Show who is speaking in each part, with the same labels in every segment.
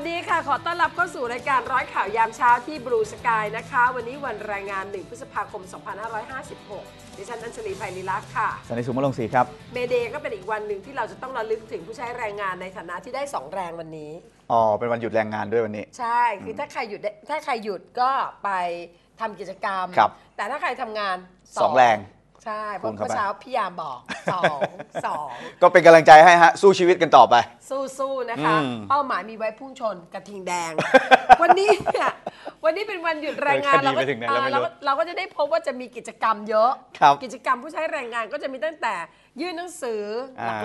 Speaker 1: วัสดีค่ะ ขอต้อนรับเข้าสู่รายการร้อยข่าวยามเช้าที่บลูสกายนะคะ วันนี้วันแรงงาน1พฤษภาคม 2556 ดิฉันอัญชลีไพลิลักษ์ค่ะ
Speaker 2: สันติสุมลงศรีครับ
Speaker 1: เมเดย์ก็เป็นอีกวันหนึ่งที่เราจะต้องระลึกถึงผู้ใช้แรงงานในฐานะที่ได้ 2 แรงวันนี้
Speaker 2: อ๋อ เป็นวันหยุดแรงงานด้วยวันนี้ ใช่คือถ้าใ
Speaker 1: ครหยุดถ้าใครหยุดก็ไปทำกิจกรรมแต่ถ้าใครทำงานสองแรงใช่เพราะเมื่อเช้าพี่ยามบอกสอง
Speaker 2: สองก็เป็นกำลังใจให้ฮะ สู้ชีวิตกันต่อไป
Speaker 1: สู้สู้นะคะ เป้าหมายมีไว้พุ่งชนกระทิงแดง วันนี้เนี่ยวันนี้เป็นวันหยุดแรงงานเราก็เราก็จะได้พบว่าจะมีกิจกรรมเยอะ กิจกรรมผู้ใช้แรงงานก็จะมีตั้งแต่ยื่นหนังสือ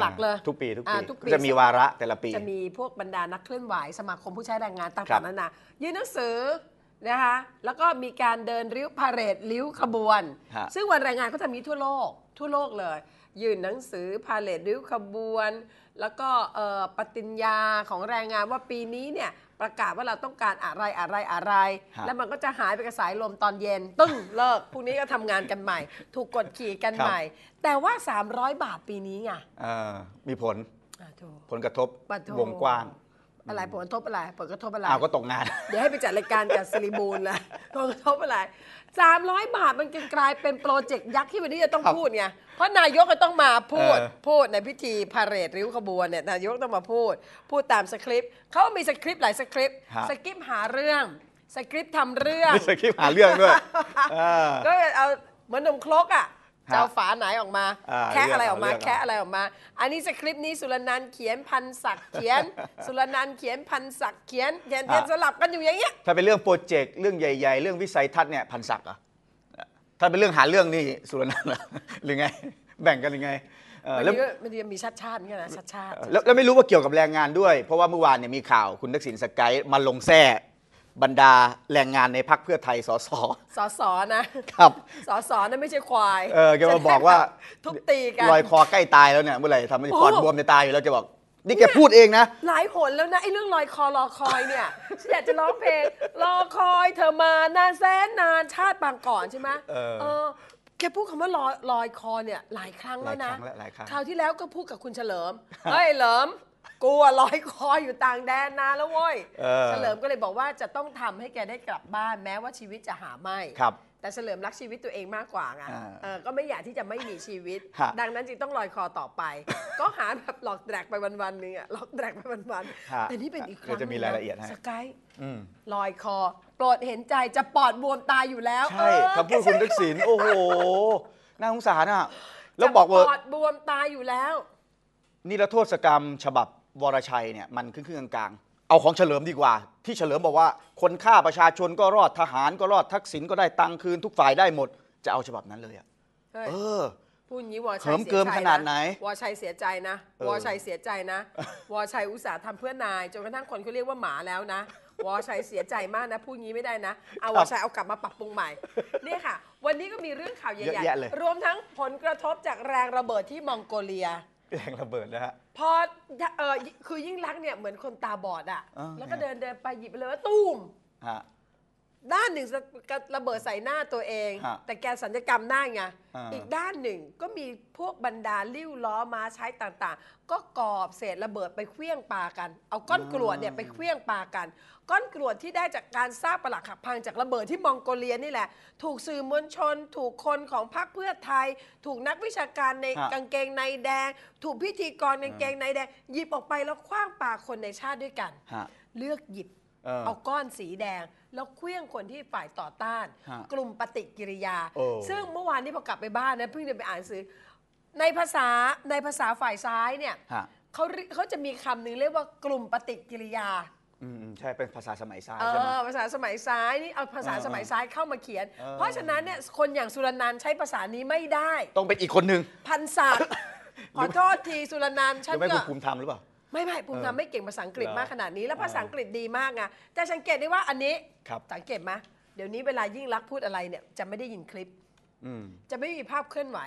Speaker 1: หลัก ๆ เลย ทุกปีทุกปีกปจะมีวา
Speaker 2: ระแต่ละปี จะม
Speaker 1: ีพวกบรรดานักเคลื่อนไหวสมาคมผู้ใช้แรงงานต่างๆนานายื่นหนังสือนะคะแล้วก็มีการเดินริ้วพาเรดริ้วขบวนซึ่งวันแรงงานเขาะมีทั่วโลก ทั่วโลกเลย ยื่นหนังสือพาเลรดริ้วขบวนแล้วก็ปฏิญญาของแรงงานว่าปีนี้เนี่ยประกาศว่าเราต้องการอะไรอะไรอะไร แล้วมันก็จะหายไปกับสายลมตอนเย็นตึ้งเลิกพรุ่งนี้ก็ทำงานกันใหม่ ถูกกดขี่กันใหม่ แต่ว่า 300 บาทปีนี้ไง
Speaker 2: อ่มีผลผลกระทบวงกว้าง
Speaker 1: อะไรผลกระทบอะไรผลกระทบอะไรอ้าวก็ตกงาน เดี๋ยวให้ไปจัดรายการกับซิลิบูลนะผลกระทบอะไรสามร้อยบาทมันกลายเป็นโปรเจกต์ยักษ์ที่วันนี้จะต้องพูดไง เพราะนายกก็ต้องมาพูดพูดในพิธีพาเรดริ้วขบวนเนี่ยนายกต้องมาพูดพูดตามสคริปต์เขามีสคริปต์หลายสคริปต์สคริปต์หาเรื่องสคริปต์ทำเรื่องสคริปต์หาเรื่องด้วยก็เอาเหมือนนมครกอ่ะเจ้าฝาไหนออกมาแคะอะไรออกมาแคะอะไรออกมา อันนี้สคริปต์นี้สุรนันท์เขียนพันศักดิ์เขียน สุรนันท์เขียนพันศักดิ์เขียนเขียนเขียนสลับกันอยู่อย่างเงี้ย
Speaker 2: ถ้าเป็นเรื่องโปรเจกต์เรื่องใหญ่ๆ เรื่องวิสัยทัศน์เนี่ยพันศักดิ์เหรอถ้าเป็นเรื่องหาเรื่องนี่สุรนันท์เหรอหรือไง แบ่งกันยังไงแล้ว
Speaker 1: มันยังมีชาติชาติเอนก่นนะชาติชาติแล้
Speaker 2: วไม่รู้ว่าเกี่ยวกับแรงงานด้วย เพราะว่าเมื่อวานเนี่ยมีข่าวคุณทักษิณสกายมาลงแท่บรรดาแรงงานในพักเพื่อไทยสอสอ
Speaker 1: สอสอนะ ครับสอสอนั่นไม่ใช่ควาย เออแกมาบอกว่าทุบตีกันลอยคอ
Speaker 2: ใกล้ตายแล้วเนี่ยเมื่อไหร่ทำให้ปอบวมจะตายอยู่แล้วแกบอก นี่แกพูดเองนะ
Speaker 1: หลายหนแล้วนะไอ้เรื่องลอยคอรอคอยเนี่ยฉันอยากจะร้องเพลงรอคอยเธอมานานแสนนานชาติบางก่อนใช่ไหมเออแกพูดคำว่าลอยลอยคอเนี่ย หลายครั้งแล้วนะคราวที่แล้วก็พูดกับคุณเฉลิมเฮ้ยเฉลิมกูอะลอยคออยู่ต่างแดนนานแล้วเว้ยเฉลิมก็เลยบอกว่าจะต้องทำให้แกได้กลับบ้านแม้ว่าชีวิตจะหาไม่ครับ แต่เฉลิมรักชีวิตตัวเองมากกว่าไงก็ไม่อยากที่จะไม่มีชีวิต ดังนั้นจึงต้องลอยคอต่อไป ก็หาแบบหลอกแดกไปวันๆนึงอะหลอกแดกไปวันๆ แต่นี่เป็นอีกครั้งจะมีรายละเอียดให้สกายลอยคอโปรดเห็นใจจะปอดบวมตายอยู่แล้วใช่คำพู
Speaker 2: ดคุณทักษิณโอ้โหน่าสงสารอะแล้วบอกว่าปอ
Speaker 1: ดบวมตายอยู่แล้ว
Speaker 2: นี่ละโทษกรรมฉบับวรชัยเนี่ยมันครึ่งๆกลางๆ เอาของเฉลิมดีกว่า ที่เฉลิมบอกว่าคนฆ่าประชาชนก็รอดทหารก็รอดทักษิณก็ได้ตังคืนทุกฝ่ายได้หมด จะเอาฉบับนั้นเลยอะเเออ
Speaker 1: พูดงี้วอชัยเิมเกิสียใจขนาดไหนวอชัยเสียใจนะวอชัยเสียใจนะวอชัยอุตส่าห์ทำเพื่อนายจนกระทั่งคนเขาเรียกว่าหมาแล้วนะวอชัยเสียใจมากนะพูดงี้ไม่ได้นะเอาวอชัยเอากลับมาปรับปรุงใหม่เนี่ยค่ะ วันนี้ก็มีเรื่องข่าวใหญ่ๆรวมทั้งผลกระทบจากแรงระเบิดที่มองโกเลีย
Speaker 2: แรงระเบิดนะฮะ
Speaker 1: พอเออคือยิ่งรักเนี่ยเหมือนคนตาบอดอ่ะ แล้วก็เดินเดินไปหยิบไปเลยว่าตู้มด้านหนึ่งระเบิดใส่หน้าตัวเอง แต่แกสัญญกรรมหน้าไงออีกด้านหนึ่งก็มีพวกบรรดาลิ้วล้อมาใช้ต่าง ๆ ก็กอบเศษระเบิดไปเคลี้ยงปากันเอาก้อนกรวดเนี่ยไปเคลี้ยงปากัน ก้อนกรวดที่ได้จากการสร้างปลักหักพังจากระเบิดที่มองโกเลียนี่แหละ ถูกสื่อมวลชนถูกคนของพรรคเพื่อไทย ถูกนักวิชาการในกางเกงในแดง ถูกพิธีกรกางเกงในแดงหยิบออกไปแล้วคว้างปาคนในชาติด้วยกันเลือกหยิบเอาก้อนสีแดง แล้วเคลื่องคนที่ฝ่ายต่อต้าน กลุ่มปฏิกิริยา ซึ่งเมื่อวานนี้พอกลับไปบ้านนะเพิ่งจะไปอ่านซื้สือในภาษาในภาษาฝ่ายซ้ายเนี่ยเขาเขาจะมีคำหนึ่งเรียกว่ากลุ่มปฏิกิริยา
Speaker 2: อืมใช่เป็นภาษาสมัยซ้ายใช่ไหม
Speaker 1: ภาษาสมัยซ้ายนี่เอาภาษาสมัยซ้ายเข้ามาเขียน เพราะฉะนั้นเนี่ยคนอย่างสุรนันท์ใช้ภาษานี้ไม่ได้ต้องเป็นอีกคนหนึ่งพันศักดิ์ขอโทษทีสุรนันท์ฉันกนไม่กคุภูมิธรรมหรือเปล่าไม่ไม่ภูมิธรรมไม่เก่งภาษาอังกฤษมากขนาดนี้ แล้วภาษาอังกฤษดีมากไงต่สังเกตได้ว่าอันนี้สังเกตไหมเดี๋ยวนี้เวลายิ่งรักพูดอะไรเนี่ยจะไม่ได้ยินคลิปจะไม่มีภาพเคลื่อนไหว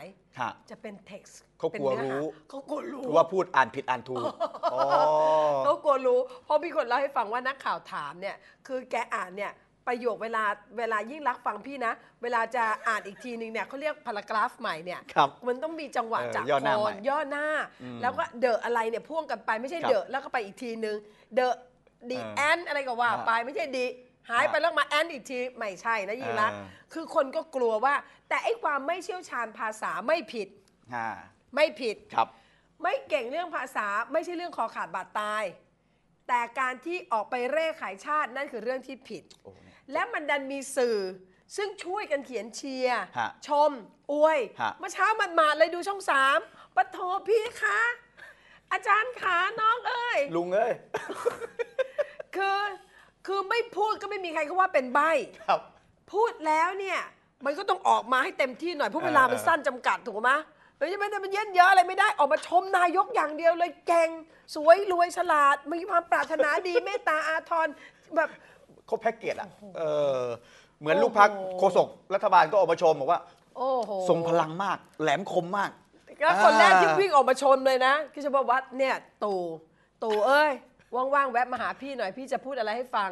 Speaker 1: จะเป็นเท็กซ์เขากลัวรู้เขากลัวรู้ว่า
Speaker 2: พูดอ่านผิดอ่านถูก
Speaker 1: เขากลัวรู้เพราะมีคนเล่าให้ฟังว่านักข่าวถามเนี่ยคือแกอ่านเนี่ยประโยคเวลาเวลายิ่งรักฟังพี่นะ เวลาจะอ่านอีกทีนึงเนี่ยเขาเรียกพารากราฟใหม่เนี่ยมันต้องมีจังหวะจากคอนคนย่อหน้า แล้วก็เดอะอะไรเนี่ยพ่วงกันไปไม่ใช่เดอะแล้วก็ไปอีกทีนึงเดอะดีอแอนอะไรก็ว่าไปไม่ใช่ดีหายไปแล้วมาแอนอีกทีไม่ใช่นะยิ่งรัก คือคนก็กลัวว่าแต่ไอ้ความไม่เชี่ยวชาญภาษาไม่ผิดไม่ผิดครับ ไม่เก่งเรื่องภาษา ไม่ใช่เรื่องคอขาดบาดตาย แต่การที่ออกไปเร่ขายชาตินั่นคือเรื่องที่ผิดและมันดันมีสื่อซึ่งช่วยกันเขียนเชียร์ชมอวยเมื่อเช้ามันมาเลยดูช่องสามปะโทพี่คะอาจารย์ขา น้องเอ้ยลุงเอ้ยคือคือไม่พูดก็ไม่มีใครเขาว่าเป็นใบครับ พูดแล้วเนี่ย มันก็ต้องออกมาให้เต็มที่หน่อยเพราะเวลามันสั้นจำกัดถูกไหมไม่ใช่ไม่แต่มันเย็นเยอะอะไรไม่ได้ออกมาชมนายกอย่างเดียวเลยเก่งสวยรวยฉลาดมีความปรารถนาดีเมตตาอาทร แบบครบแพ็กเกจอะ
Speaker 2: เออเหมือนลูกพักโฆษกรัฐบาลก็ออกมาชมบอกว่า
Speaker 1: โอ้โห ทรงพลั
Speaker 2: งมาก แหลมคมมาก
Speaker 1: ก็คนแรกที่วิ่งออกมาชมเลยนะคือชาววัดเนี่ย ตู่ ตู่เอ้ย ว่างๆแวะมาหาพี่หน่อยพี่จะพูดอะไรให้ฟัง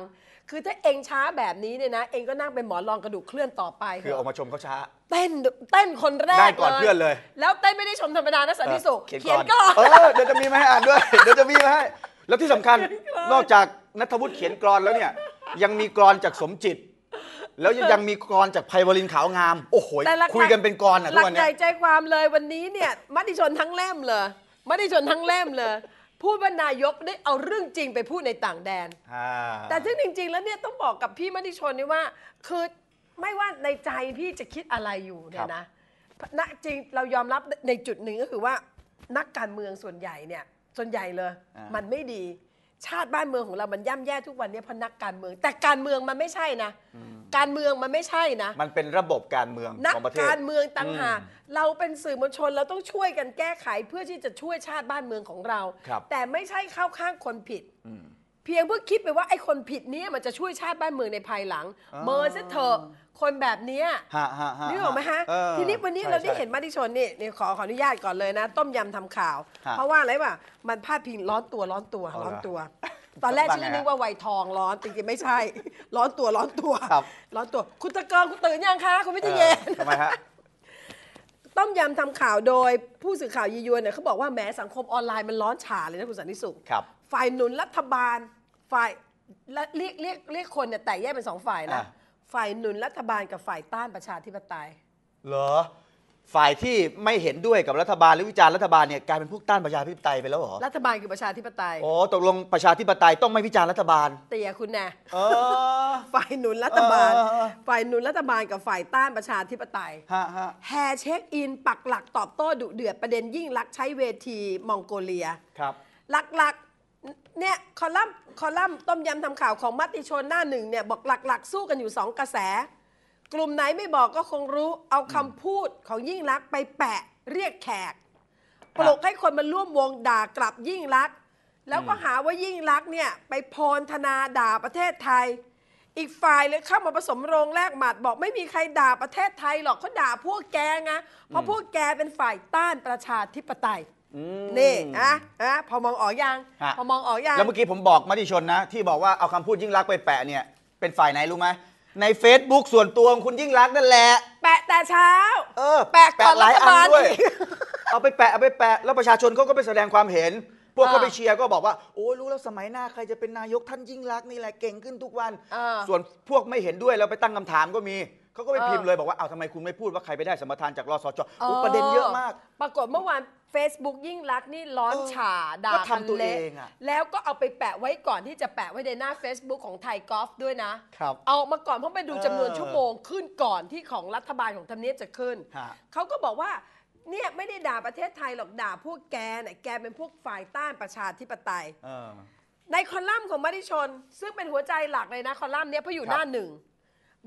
Speaker 1: คือถ้าเองช้าแบบนี้เนี่ยนะ เองก็นั่งเป็นหมอนรองกระดูกเคลื่อนต่อไป คือออกมาชมเขาช้า เต้น เต้นคนแรกได้ก่อนเพื่อนเลย แล้วเต้นไม่ได้ชมธรรมดานะสันติสุขเขียนก่อนเออ
Speaker 2: เดี๋ยวจะมีมาให้อ่านด้วย เดี๋ยวจะมีมาให้ แล้วที่สำคัญ นอกจากนัทวุฒิเขียนกรอนแล้วเนี่ยยังมีกรอนจากสมจิต แล้วยังมีกรอนจากไพวลินขาวงาม โอ้โห คุยกันเป็นกรอนอ่ะทุกวันหเนี้ญ่ย
Speaker 1: ใจความเลยวันนี้เนี่ยมติชนทั้งเล่มเลยมติชนทั้งเล่มเลย พูดว่านายกได้เอาเรื่องจริงไปพูดในต่างแดน่แต่ถึงจริงๆแล้วเนี่ยต้องบอกกับพี่มติชนนี่ว่า คือไม่ว่าในใจพี่จะคิดอะไรอยู่เนี่ยนะ ณจริงเรายอมรับในจุดหนึ่งก็คือว่านักการเมืองส่วนใหญ่เนี่ย ส่วนใหญ่เลย มันไม่ดีชาติบ้านเมืองของเรามันย่ำแย่ทุกวันนี้เพราะนักการเมือง แต่การเมืองมันไม่ใช่นะ การเมืองมันไม่ใช่นะ
Speaker 2: มันเป็นระบบการเมืองของประเทศการเมืองต่างหาก
Speaker 1: เราเป็นสื่อมวลชนเราต้องช่วยกันแก้ไข เพื่อที่จะช่วยชาติบ้านเมืองของเรารแต่ไม่ใช่เข้าข้างคนผิดเพียงเพื่อคิดไปว่า ไอ้คนผิดนี้มันจะช่วยชาติบ้านเมืองในภายหลังอเมินซะเถอะคนแบบนี้
Speaker 2: นึกออกไหมฮะ ทีนี้วันนี้เราได้เห็นมา
Speaker 1: ดิชนนี่นี่ขอขออนุญาตก่อนเลยนะ ต้มยำทำข่าว เพราะว่าอะไรวะ มันพาดพิงร้อนตัวร้อนตัว ร้อนตัว ตอนแรกฉันนึกว่าไวยทองร้อน จริงๆไม่ใช่ ร้อนตัวร้อนตัวร้อนตัวคุณตะเกิงคุณตื่นยังคะคุณวิทยเย็นทำไมฮะต้มยำทำข่าวโดยผู้สื่อข่าวยียวนเนี่ยเขาบอกว่าแหม้สังคมออนไลน์มันร้อนฉาเลยนะคุณสันนิสุขครับฝ่ายหนุนรัฐบาลฝ่ายเรียกเรียกเรียกคนเนี่ยแตกแยกเป็นสองฝ่ายนะะฝ่ายหนุนรัฐบาลกับฝ่ายต้านประชาธิปไตย
Speaker 2: เหรอฝ่ายที่ไม่เห็นด้วยกับรัฐบาลหรือวิจารณ์รัฐบาลเนี่ย กลายเป็นพวกต้านประชาธิปไตยไปแล้วเหรอ
Speaker 1: รัฐบาลคือประชาธิปไตยโอ้
Speaker 2: ตกลงประชาธิปไตยต้องไม่วิจารณ์รัฐบาล
Speaker 1: เตียคุณแน่ฝ่ายหนุนรัฐบาล ฝ่ายหนุนรัฐบาลกับฝ่ายต้านประชาธิปไตยฮะฮะแฮเช็คอินปักหลักตอบโต้ดุเดือดประเด็นยิ่งลักใช้เวทีมองโกเลียครับ หลักเนี่ยคอลัมน์คอลัมน์ต้มยำทำข่าวของมติชนหน้าหนึ่งเนี่ยบอกหลัก ๆ สู้กันอยู่สองกระแส กลุ่มไหนไม่บอกก็คงรู้เอาคำพูดของยิ่งรักไปแปะเรียกแขกปลุกให้คนมาร่วมวงด่ากลับยิ่งรัก แล้วก็หาว่ายิ่งรักเนี่ยไปโพรธนาด่าประเทศไทย อีกฝ่ายเลยเข้ามาผสมโรงแรกหมัดบอกไม่มีใครด่าประเทศไทยหรอกเขาด่าพวกแกไงเพราะพวกแกเป็นฝ่ายต้านประชาธิปไตยนี่อ่ะอ่ะพอมองออกยังพอมองออกยังแล้วเมื่อกี้ผมบ
Speaker 2: อกมติชนนะที่บอกว่าเอาคำพูดยิ่งรักไปแปะเนี่ยเป็นฝ่ายไหนรู้ไหมใน Facebook ส่วนตัวของคุณยิ่งรักนั่นแหละ แปะแต่เช้าเออแปะก่อนหลายอันด้วยรัฐบาลเอาไปแปะเอาไปแปะแล้วประชาชนเขาก็ไปแสดงความเห็น พวกเขาไปเชียร์ก็บอกว่าโอ้ยรู้แล้วสมัยหน้าใครจะเป็นนายกท่านยิ่งรักนี่แหละเก่งขึ้นทุกวันส่วนพวกไม่เห็นด้วยเราไปตั้งคำถามก็มีเขาก็ไปพิมพ์เลย บอกว่า เอาทำไมคุณไม่พูดว่าใครไปได้สมรทานจากรอสจอุประเด็นเยอะม
Speaker 1: าก ปรากฏเมื่อวาน Facebook ยิ่งรักนี่ร้อนฉ่าด่าก็ทำตัวเองอะแล้วก็เอาไปแปะไว้ก่อนที่จะแปะไว้ในหน้า Facebook ของไทยกอล์ฟด้วยนะครับเอามาก่อนเพราะไปดูจำนวนชั่วโมงขึ้นก่อนที่ของรัฐบาลของทำเนียบจะขึ้น เขาก็บอกว่า เนี่ยไม่ได้ด่าประเทศไทยหรอกด่าพวกแกน่ะแกเป็นพวกฝ่ายต้านประชาธิปไตย ในคอลัมน์ของมติชน ซึ่งเป็นหัวใจหลักเลยนะคอลัมน์เนี้ยเพราะอยู่หน้าหนึ่ง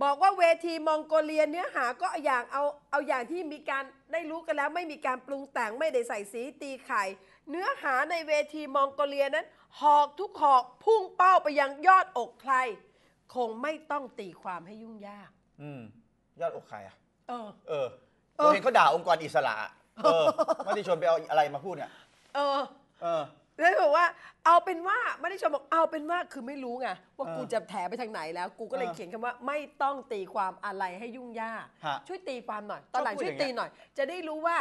Speaker 1: บอกว่าเวทีมองโกเลียเนื้อหาก็อย่างเอาเอาอย่างที่มีการได้รู้กันแล้ว ไม่มีการปรุงแต่งไม่ได้ใส่สีตีไข่ เนื้อหาในเวทีมองโกเลียนั้น หอกทุกหอกพุ่งเป้าไปยังยอดอกใคร คงไม่ต้องตีความให้ยุ่งยาก อ
Speaker 2: ืมยอดอกใครอ่ะ เออ เออเห็นเขาด่าองค์กรอิสระ เออไม่ได้ชวนไปเอาอะไรมาพูดเนี่ยเออ เออ
Speaker 1: แล้วบอกว่าเอาเป็นว่าไม่ได้ชมบอกเอาเป็นว่า คือไม่รู้ไงว่ากูจะแถไปทางไหน แล้วกูก็เลยเขียนคำว่าไม่ต้องตีความอะไรให้ยุ่งยากช่วยตีความหน่อยตอนหลังช่วยตีหน่อย จะได้รู้ว่า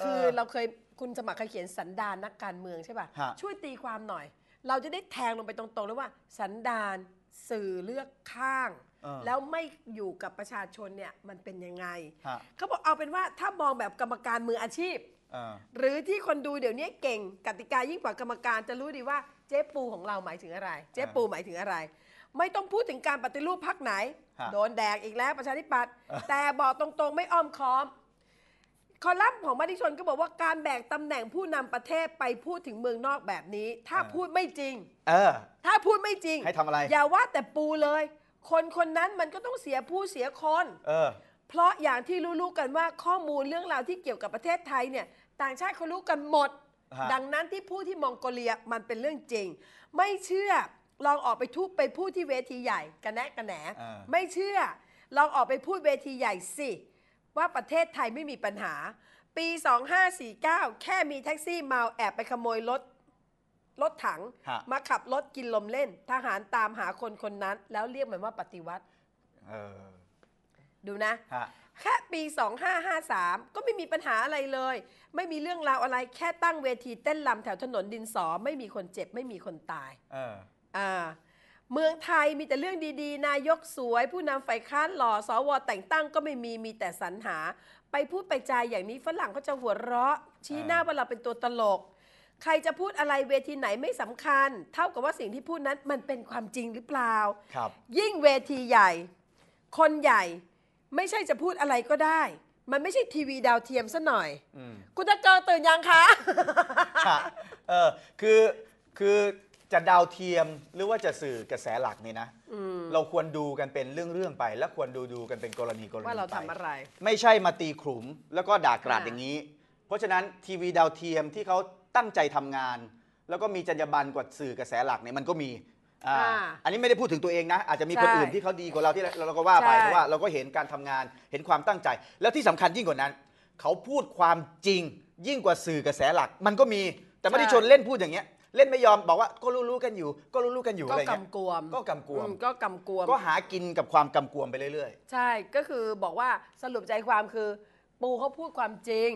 Speaker 1: คือเราเคยคุณสมัครเคยเขียนสันดานนักการเมืองใช่ป่ะช่วยตีความหน่อย เราจะได้แทงลงไปตรงๆเลยว่าสันดานสื่อเลือกข้าง แล้วไม่อยู่กับประชาชนเนี่ยมันเป็นยังไงเขาบอกเอาเป็นว่าถ้ามองแบบกรรมการมืออาชีพหรือที่คนดูเดี๋ยวนี้เก่งกติกายิ่งกว่ากรรมการจะรู้ดีว่าเจ๊ปูของเราหมายถึงอะไร เจ๊ปูหมายถึงอะไร ไม่ต้องพูดถึงการปฏิรูปพักไหน โดนแดกอีกแล้วประชาธิปัตย์แต่บอกตรงๆไม่อ้อมค้อมคอลัมน์ของมติชนก็บอกว่าการแบ่งตำแหน่งผู้นำประเทศไปพูดถึงเมืองนอกแบบนี้ ถ้าพูดไม่จริง เออถ้าพูดไม่จริงให้ทำอะไร อย่าว่าแต่ปูเลย คนคนนั้นมันก็ต้องเสียผู้เสียคนเออเพราะอย่างที่รู้ๆกันว่าข้อมูลเรื่องราวที่เกี่ยวกับประเทศไทยเนี่ยต่างชาติเขารู้กันหมด ดังนั้นที่พูดที่มองโกเลียมันเป็นเรื่องจริง ไม่เชื่อลองออกไปทุบไปพูดที่เวทีใหญ่กันแนะกันแหนไม่เชื่อ ลองออกไปพูดเวทีใหญ่สิ ว่าประเทศไทยไม่มีปัญหา ปี 2549 แค่มีแท็กซี่เมาแอบไปขโมยรถรถถัง มาขับรถกินลมเล่นทหารตามหาคนคนนั้น แล้วเรียกมันว่าปฏิวัติดูนะแค่ปี 2553 ก็ไม่มีปัญหาอะไรเลย ไม่มีเรื่องราวอะไรแค่ตั้งเวทีเต้นลาแถวถนนดินสอ ไม่มีคนเจ็บ ไม่มีคนตายเออเมืองไทยมีแต่เรื่องดีๆ นายกสวย ผู้นำฝ่ายค้านหล่อสวแต่งตั้งก็ไม่มีมีแต่สรรหา ไปพูดไปจายอย่างนี้ฝรั่งก็จะหัวเราะ ชี้หน้าว่าเราเป็นตัวตลก ใครจะพูดอะไรเวทีไหนไม่สำคัญ เท่ากับว่าสิ่งที่พูดนั้นมันเป็นความจริงหรือเปล่าครับ ยิ่งเวทีใหญ่ คนใหญ่ไม่ใช่จะพูดอะไรก็ได้ มันไม่ใช่ทีวีดาวเทียมซะหน่อยอคุณตะเจอตื่นยังคะ่ะ
Speaker 2: เออคือ คือจะดาวเทียมหรือว่าจะสื่อกระแสหลักเนี่ยนะเราควรดูกันเป็นเรื่องๆไป และควรดูดูกันเป็นกรณีกรณีไปว่าเราทำอะไร ไม่ใช่มาตีขลุมแล้วก็ด่ากราดอย่างนี้ เพราะฉะนั้นทีวีดาวเทียมที่เขาตั้งใจทำงาน แล้วก็มีจรรยาบรรณกว่าสื่อกระแสหลักเนี่ยมันก็มีอ่า อันนี้ไม่ได้พูดถึงตัวเองนะอาจจะมีคนอื่นที่เขาดีกว่าเราที่เราก็ว่าไปเพราะว่าเราก็เห็นการทำงานเห็นความตั้งใจ แล้วที่สำคัญยิ่งกว่านั้น เขาพูดความจริง ยิ่งกว่าสื่อกระแสหลัก มันก็มีแต่ไม่ได้ชนเล่นพูดอย่างเงี้ยเล่นไม่ยอมบอกว่าก็รู้ๆกันอยู่ก็รู้ๆกันอยู่ก็อะไรเงี้ยกำกวมก็กำกวมก็กำกวมก็หากินกับความกำกวมไปเรื่อย
Speaker 1: ๆใช่ก็คือบอกว่าสรุปใจความคือปูเขาพูดความจริง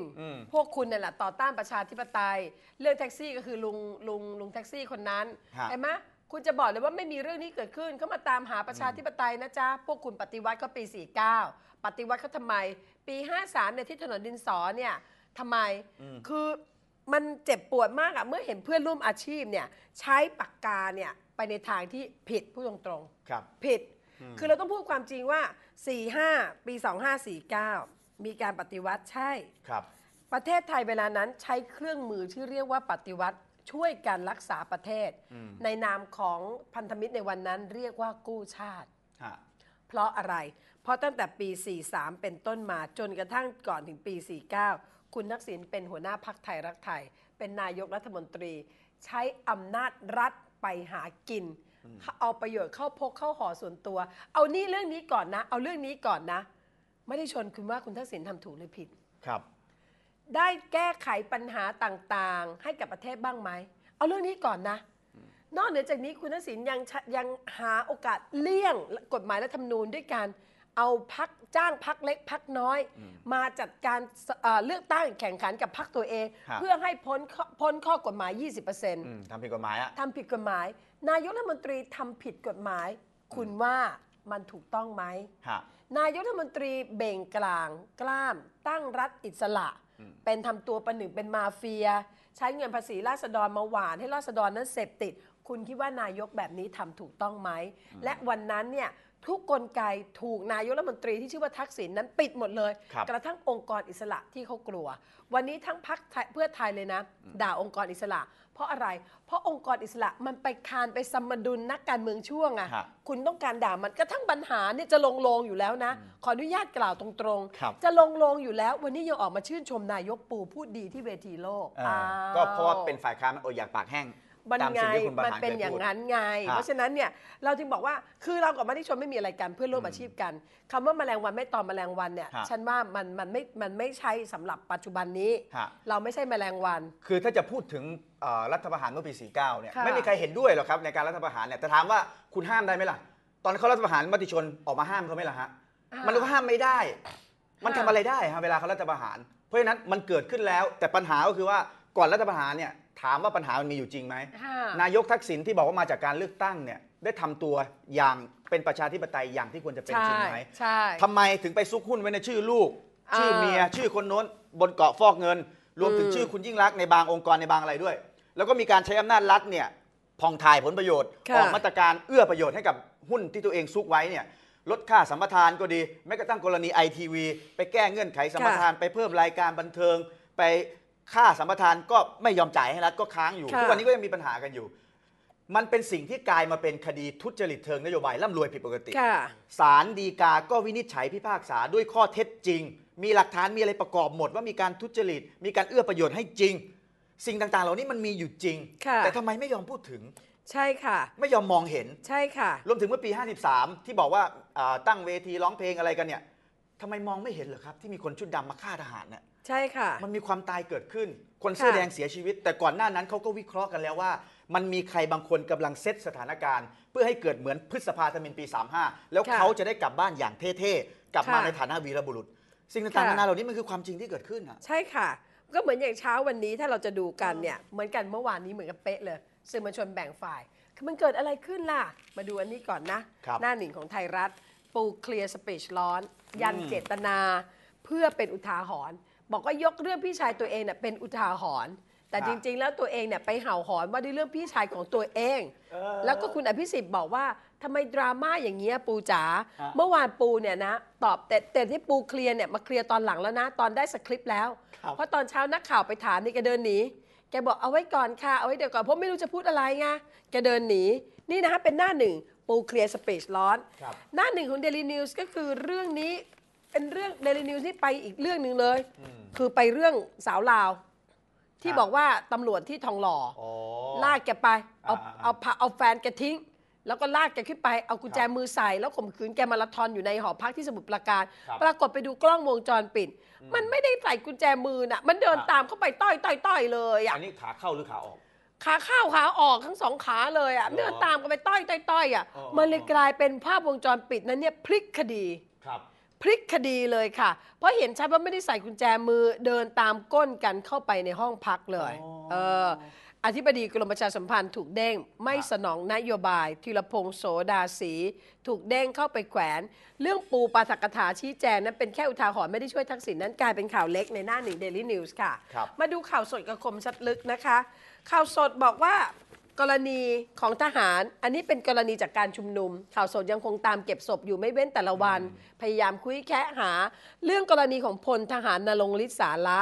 Speaker 1: พวกคุณเนี่ยแหละต่อต้านประชาธิปไตยเรื่องแท็กซี่ก็คือลุงลุงลุงแท็กซี่คนนั้นใช่ไหมคุณจะบอกเลยว่าไม่มีเรื่องนี้เกิดขึ้นเขามาตามหาประชาธิปไตยนะจ๊ะ พวกคุณปฏิวัติเขาปี 49 ปฏิวัติเขาทำไมปี 53เนี่ยที่ถนนดินสอเนี่ยทำไมมคือมันเจ็บปวดมากอะเมื่อเห็นเพื่อนร่วมอาชีพเนี่ยใช้ปากกาเนี่ยไปในทางที่ผิดพูดตรงๆครับผิด คือเราต้องพูดความจริงว่า 45 ปี 2549 มีการปฏิวัติใช่ ครับ ประเทศไทยเวลานั้นใช้เครื่องมือที่เรียกว่าปฏิวัติช่วยกันรักษาประเทศ ในนามของพันธมิตรในวันนั้นเรียกว่ากู้ชาติ เพราะอะไร เพราะตั้งแต่ปี 43 เป็นต้นมาจนกระทั่งก่อนถึงปี 49 คุณนักสินเป็นหัวหน้าพักไทยรักไทย เป็นนายกรัฐมนตรีใช้อำนาจรัฐไปหากิน เอาประโยชน์เข้าพกเข้าห่อส่วนตัว เอานี่เรื่องนี้ก่อนนะ เอาเรื่องนี้ก่อนนะ ไม่ได้ชนคุณว่าคุณทักษิณทำถูกหรือผิดครับได้แก้ไขปัญหาต่างๆ ให้กับประเทศบ้างไหมเอาเรื่องนี้ก่อนนะ นอกเหนือจากนี้คุณทศินยังยังหาโอกาสเลี่ยงกฎหมายและธรรมนูญด้วยการเอาพักจ้างพักเล็กพักน้อย มาจัดการเลือกตั้งแข่งขันกับพักตัวเอง เพื่อให้พ้นพ้นข้อกฎหมาย 20%ทำผิดกฎหมายอะทำผิดกฎหมาย นายกรัฐมนตรีทำผิดกฎหมาย คุณว่ามันถูกต้องไหมนายกรัฐมนตรีเบ่งกลางกล้ามตั้งรัฐอิสระเป็นทำตัวประหนึ่งเป็นมาเฟีย ใช้เงินภาษีราษฎรมาหวานให้ราษฎรนั้นเสพติด คุณคิดว่านายกแบบนี้ทำถูกต้องไหม และวันนั้นเนี่ยทุกกลไกถูกนายกรัฐมนตรีที่ชื่อว่าทักษิณนนั้นปิดหมดเลย กระทั่งองค์กรอิสระที่เขากลัว วันนี้ทั้งพักเพื่อไทยเลยนะ ด่าองค์กรอิสระ เพราะอะไรเพราะองค์กรอิสระมันไปคานไปสมดุลนักการเมืองช่วงอะ่ะคุณต้องการด่ามันกระทั่งปัญหาเนี่ยจะลงลงอยู่แล้วนะ ขออนุญาตกล่าวตรงๆจะลงลงอยู่แล้ววันนี้ยังออกมาชื่นชมนายกปูพูดดีที่เวทีโลกก็เพราะว่าเป็
Speaker 2: นฝ่ายค้านมันโอยอยากปากแห้งมันไงมันเป็นอย่างนั้น
Speaker 1: ไง เพราะฉะนั้นเนี่ย เราจึงบอกว่าคือเรากับมาีิชนไม่มีอะไรกันเพื่อนร่วมอาชีพกันคำว่าแมลงวันไม่ตอมแมลงวันเนี่ยฉันว่ามันมันไม่มันไม่ใช่สำหรับปัจจุบันนี้ เราไม่ใช่แมลงวัน
Speaker 2: คือถ้าจะพูดถึงรัฐประหารเมื่อปี49เนี่ยไม่มีใครเห็นด้วยหรอกครับในการรัฐประหารเนี่ยแต่ถามว่าคุณห้ามได้ไหมล่ะตอนเขารัฐประหารมติชนออกมาห้ามเขาไหมล่ะฮะมันก็ห้ามไม่ได้ มันทำอะไรได้ฮะเวลาเขารัฐประหาร เพราะฉะนั้นมันเกิดขึ้นแล้วแต่ปัญหาก็คือว่าก่อนรัฐประหารเนี่ยถามว่าปัญหา มันมีอยู่จริงไหม นายกทักษิณที่บอกว่ามาจากการเลือกตั้งเนี่ย ได้ทำตัวอย่างเป็นประชาธิปไตยอย่างที่ควรจะเป็นจริงไหมใช่ทำไมถึงไปซุกหุ้นไว้ในชื่อลูก ชื่อเมีย ชื่อคนโน้นบนเกาะฟอกเงิน รวมถึงชื่อคุณยิ่งรักในบางองค์กรในบางอะไรด้วย แล้วก็มีการใช้อำนาจรัฐเนี่ยผ่องถ่ายผลประโยชน์ ออกมาตรการเอื้อประโยชน์ให้กับหุ้นที่ตัวเองซุกไว้เนี่ย ลดค่าสัมปทานก็ดี แม้กระทั่งกรณีไอทีวีไปแก้เงื่อนไขสัมปทานไปเพิ่มรายการบันเทิงไปค่าสัมปทานก็ไม่ยอมจ่ายให้รัฐก็ค้างอยู่ ทุกวันนี้ก็ยังมีปัญหากันอยู่ มันเป็นสิ่งที่กลายมาเป็นคดีทุจริตเทิงนโยบายร่ำรวยผิดปกติศาลดีกา ก็วินิจฉัยพิพากษาด้วยข้อเท็จจริง มีหลักฐานมีอะไรประกอบหมดว่ามีการทุจริต มีการเอื้อประโยชน์ให้จริง สิ่งต่างๆ เหล่านี้มันมีอยู่จริง แต่ทำไมไม่ยอมพูดถึง ใช่ค่ะ ไม่ยอมมองเห็นใช่ค่ะ รวมถึงเมื่อปี 53 ที่บอกว่าาตั้งเวทีร้องเพลงอะไรกันเนี่ยทำไมมองไม่เห็นเหรอครับที่มีคนชุดดำมาฆ่าทหารเนี่ยใช่ค่ะ มันมีความตายเกิดขึ้น คนเสื้อแดงเสียชีวิต แต่ก่อนหน้านั้นเขาก็วิเคราะห์กันแล้วว่า มันมีใครบางคนกำลังเซตสถานการณ์ เพื่อให้เกิดเหมือนพฤษภาธมินปี 35 แล้วเขาจะได้กลับบ้านอย่างเท่ๆ กลับมาในฐานะวีรบุรุษ สิ่งต่างๆนานาเหล่านี้มันคือความจริงที่เกิดขึ้นอะ
Speaker 1: ใช่ค่ะ ก็เหมือนอย่างเช้าวันนี้ถ้าเราจะดูกันเนี่ย เหมือนกันเมื่อวานนี้เหมือนกับเป๊ะเลย สื่อมวลชนแบ่งฝ่าย มันเกิดอะไรขึ้นล่ะ มาดูอันนี้ก่อนนะ หน้าหนึ่งของไทยรัฐปูเคลียร์สเปชร้อน ยันเจตนา เพื่อเป็นอุทาหรณ์บอกว่ายกเรื่องพี่ชายตัวเองเนี่ยเป็นอุทาหรณ์แต่จริงๆแล้วตัวเองเนี่ยไปเห่าหอนว่าด้วยเรื่องพี่ชายของตัวเอง แล้วก็คุณอภิสิทธิ์บอกว่าทำไมดราม่าอย่างเงี้ยปูจ๋าเมื่อวานปูเนี่ยนะตอบแต่แต่ที่ปูเคลียร์เนี่ยมาเคลียร์ตอนหลังแล้วนะตอนได้สคริปต์แล้ว เพราะตอนเช้านักข่าวไปถามนี่แกเดินหนีแกบอกเอาไว้ก่อนค่ะเอาไว้เดี๋ยวก่อนเพราะไม่รู้จะพูดอะไรไงแกเดินหนีนี่นะคะเป็นหน้าหนึ่งปูเคลียร์สเปซร้อนหน้าหนึ่งของเดลี่นิวส์ก็คือเรื่องนี้เป็นเรื่องเดลินิวส์ที่ไปอีกเรื่องหนึ่งเลย คือไปเรื่องสาวลาว ที่บอกว่าตำรวจที่ทองหล่ออลากแกไปเอาเอาพาเอาแฟนแกทิ้ง แล้วก็ลากแกขึ้นไปเอากุญแจมือใส่ แล้วข่มขืนแกมาราธอนอยู่ในหอพักที่สมุทรปราการ ปรากฏไปดูกล้องวงจรปิด มันไม่ได้ใส่กุญแจมือน่ะมันเดินตามเข้าไปต้อยต้อยต้อยเลยอ่ะอันนี้
Speaker 2: ขาเข้าหรือขาออก
Speaker 1: ขาเข้าขาออกทั้งสองขาเลยอ่ะเดินตามกันไปต้อยต้อยต้อยอ่ะมันเลยกลายเป็นภาพวงจรปิดนั้นเนี่ยพลิกคดีพลิกคดีเลยค่ะ เพราะเห็นชัดว่าไม่ได้ใส่กุญแจมือเดินตามก้นกันเข้าไปในห้องพักเลยอเออ อธิบดีกรมประชาสัมพันธ์ถูกเด้งไม่สนองนโยบายธีรพงษ์โสดาสี ถูกเด้งเข้าไปแขวน เรื่องปูปาสกถาชี้แจงนั้นเป็นแค่อุทาหรณ์ไม่ได้ช่วยทักษิณนั้น กลายเป็นข่าวเล็กในหน้าหนึ่งเดลี่นิวส์ค่ะคมาดูข่าวสดกระคมชัดลึกนะคะ ข่าวสดบอกว่ากรณีของทหารอันนี้เป็นกรณีจากการชุมนุม ข่าวสดยังคงตามเก็บศพอยู่ไม่เว้นแต่ละวัน พยายามคุยแคะหา เรื่องกรณีของพลทหารนรงฤทธิ์สาระ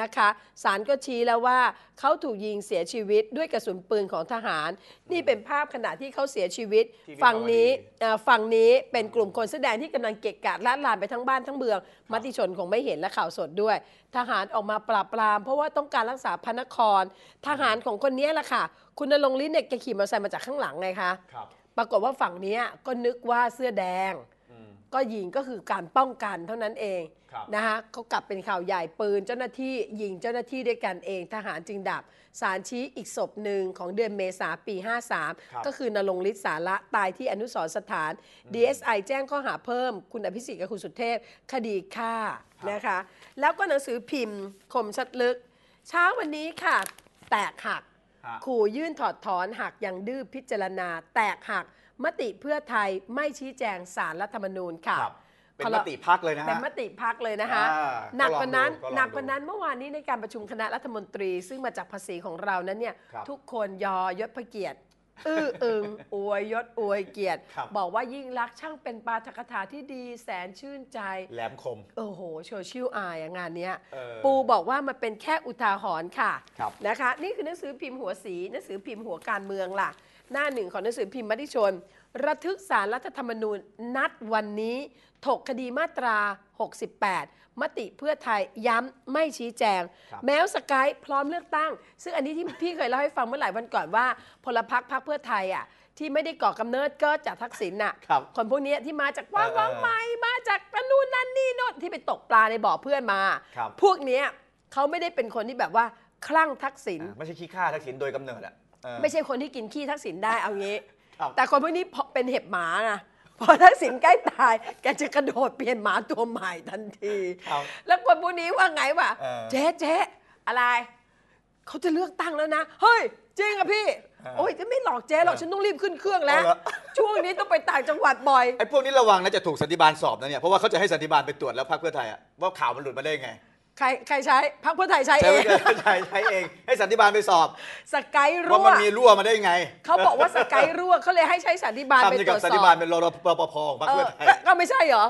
Speaker 1: นะคะศาลก็ชี้แล้วว่าเขาถูกยิงเสียชีวิตด้วยกระสุนปืนของทหาร นี่เป็นภาพขณะที่เขาเสียชีวิต ฝั่งนี้ฝั่งนี้เป็นกลุ่มคนเสื้อแดงที่กำลังเกะกะลาลานไปทั้งบ้านทั้งเมืองมติชนคงไม่เห็นและข่าวสดด้วย ทหารออกมาปราบปราม เพราะว่าต้องการรักษาพระนคร ทหารของคนนี้แหละค่ะคุณนรงลิ้นเนี่ยแกขี่มอเตอร์ไซค์มาจากข้างหลังไงคะครับปรากฏว่าฝั่งนี้ก็นึกว่าเสื้อแดงก็ยิงก็คือการป้องกันเท่านั้นเอง นะคะเขากลับเป็นข่าวใหญ่ปืนเจ้าหน้าที่ยิงเจ้าหน้าที่ด้วยกันเองทหารจึงดับสารชี้อีกศพหนึ่งของเดือนเมษาปี 53 ก็คือนรงฤทธิ์สาระตายที่อนุสรสถาน DSI แจ้งข้อหาเพิ่มคุณอภิสิทธิ์กับคุณสุเทพคดีฆ่านะคะแล้วก็หนังสือพิมพ์คมชัดลึก เช้าวันนี้ค่ะ แตกหักขู่ยื่นถอดถอนหักยังดื้อพิจารณา แตกหักมติเพื่อไทยไม่ชี้แจงสารรัฐธรรมนูญค่ะเป็นมติพักเลยนะฮะ เป็นมติพักเลยนะคะหนักกว่านั้นหนักกว่านั้นเมื่อวานนี้ในการประชุมคณะรัฐมนตรีซึ่งมาจากภาษีของเรานั้นเนี่ยทุกคนยอยศพเกียรติอื้ออึงอวยยศอวยเกียรติ บอกว่ายิ่งรักช่างเป็นปาฐกถาที่ดีแสนชื่นใจแหลมคมโอ้โหโชว์ชิวอายงานเนี้ยปูบอกว่ามันเป็นแค่อุทาหรณ์ค่ะนะคะนี่คือหนังสือพิมพ์หัวสีหนังสือพิมพ์หัวการเมืองล่ะ หน้าหนึ่งของหนังสือพิมพ์มติชนระทึกสารรัฐธรรมนูญนัดวันนี้ถกคดีมาตรา 68มติเพื่อไทยย้ำไม่ชี้แจง แม้สกายพร้อมเลือกตั้ง ซึ่งอันนี้ที่พี่เคยเล่าให้ฟังเมื่อหลายวันก่อนว่าพลพรรคพักเพื่อไทยอ่ะที่ไม่ได้ก่อกำเนิดก็จากทักษิณน่ะ คนพวกนี้ที่มาจากว่างว่างหม่มาจากนู่นนั่นนี่โน่นที่ไปตกปลาในบ่อเพื่อนมาพวกนี้เขาไม่ได้เป็นคนที่แบบว่าคลั่งทักษิณไม่ใช่ขี้ข้าทักษิณโดยกำเนิดอ่ะไม่ใช่คนที่กินขี้ทักษิณได้เอางี้ แต่คนพวกนี้เป็นเห็บหมานะพอทักษิณใกล้ตายแกจะกระโดดเปลี่ยนหมาตัวใหม่ทันที แล้วคนพวกนี้ว่าไงวะเจ๊เจ๊ อะไร เขาจะเลือกตั้งแล้วนะ เฮ้ย จริงอะพี่ โอ้ย จะไม่หลอกเจ๊หรอกฉันต้องรีบขึ้นเครื่องแล้ว ช่วงนี้ต้องไปต่างจังหวัดบ่อยไอ้พวกนี้
Speaker 2: ระวังนะจะถูกสันติบาลสอบนะเนี่ยเพราะว่าเขาจะให้สันติบาลไปตรวจแล้วพรรคเพื่อไทยอะว่าข่าวมันหลุดมาได้ไง
Speaker 1: ใครใครใช้พรรคเพื่อไทยใช้เอใ
Speaker 2: ช้งใช้ใช้เอง ให้สันติบาลไปสอบ
Speaker 1: สกายรั่ว่ามันมีรั่วมาได้
Speaker 2: ยังไง เขาบอกว่าสกายรั่
Speaker 1: วเขาเลยให้ใช้สันติบาลไปอ่าตรกับอบสันติบาลเป
Speaker 2: ็นรปภของพัรเอพื่อไทย
Speaker 1: ก็ไม่ใช่เหรอ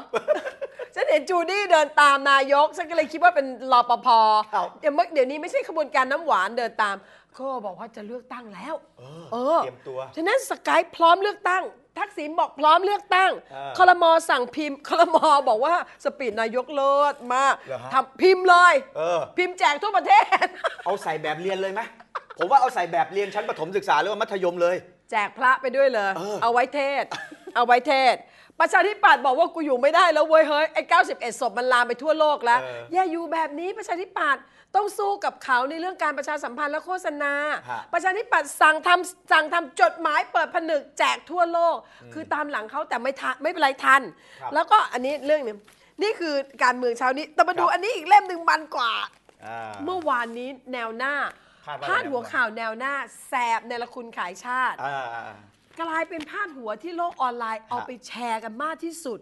Speaker 1: ฉันเห็นจูดี้เดินตามนายกฉันก็เลยคิดว่าเป็นรปภเดี๋ยวเมื่อเดี๋ยวนี้ไม่ใช่ขบวนการน้ำหวานเดินตามก็บอกว่าจะเลือกตั้งแล้ว เออเตรียมตัวฉะนั้นสกายพร้อมเลือกตั้งทักษิณบอกพร้อมเลือกตั้งคลรมอสั่งพิมพ์คลรมอบอกว่าสปีดนายกเลิศมากทำพิมพ์เลย เออพิมพ์แจกทั่วประเทศ เอาใส่แบบเรียนเลยไหมผมว่าเอาใส่แบบเรียนชั้นประถมศึกษาหรือว่ามัธยมเลย แจกพระไปด้วยเลย เอาไว้เทศ เอาไว้เทศ ประชาธิปัตย์บอกว่ากูอยู่ไม่ได้แล้วเว้ยเฮ้ยไอ้91ศพมันลามไปทั่วโลกแล้วอออย่าอยู่แบบนี้ประชาธิปัตย์ต้องสู้กับเขาในเรื่องการประชาสัมพันธ์และโฆษณา ประชาธิปัตย์สั่งทำสั่งทำจดหมายเปิดผนึกแจกทั่วโลก คือตามหลังเขาแต่ไม่ทัไม่เป็นไรทัน แล้วก็อันนี้เรื่องนึงนี่คือการเมืองเช้านี้ แต่มาดูอันนี้อีกเล่มหนึ่งมันกว่า เมื่อวานนี้แนวหน้าพาดพหัวข่าวแนวหน้าแสบในละคุณขายชาติกลายเป็นพาดหัวที่โลกออนไลน์เอาไปแชร์กันมากที่สุด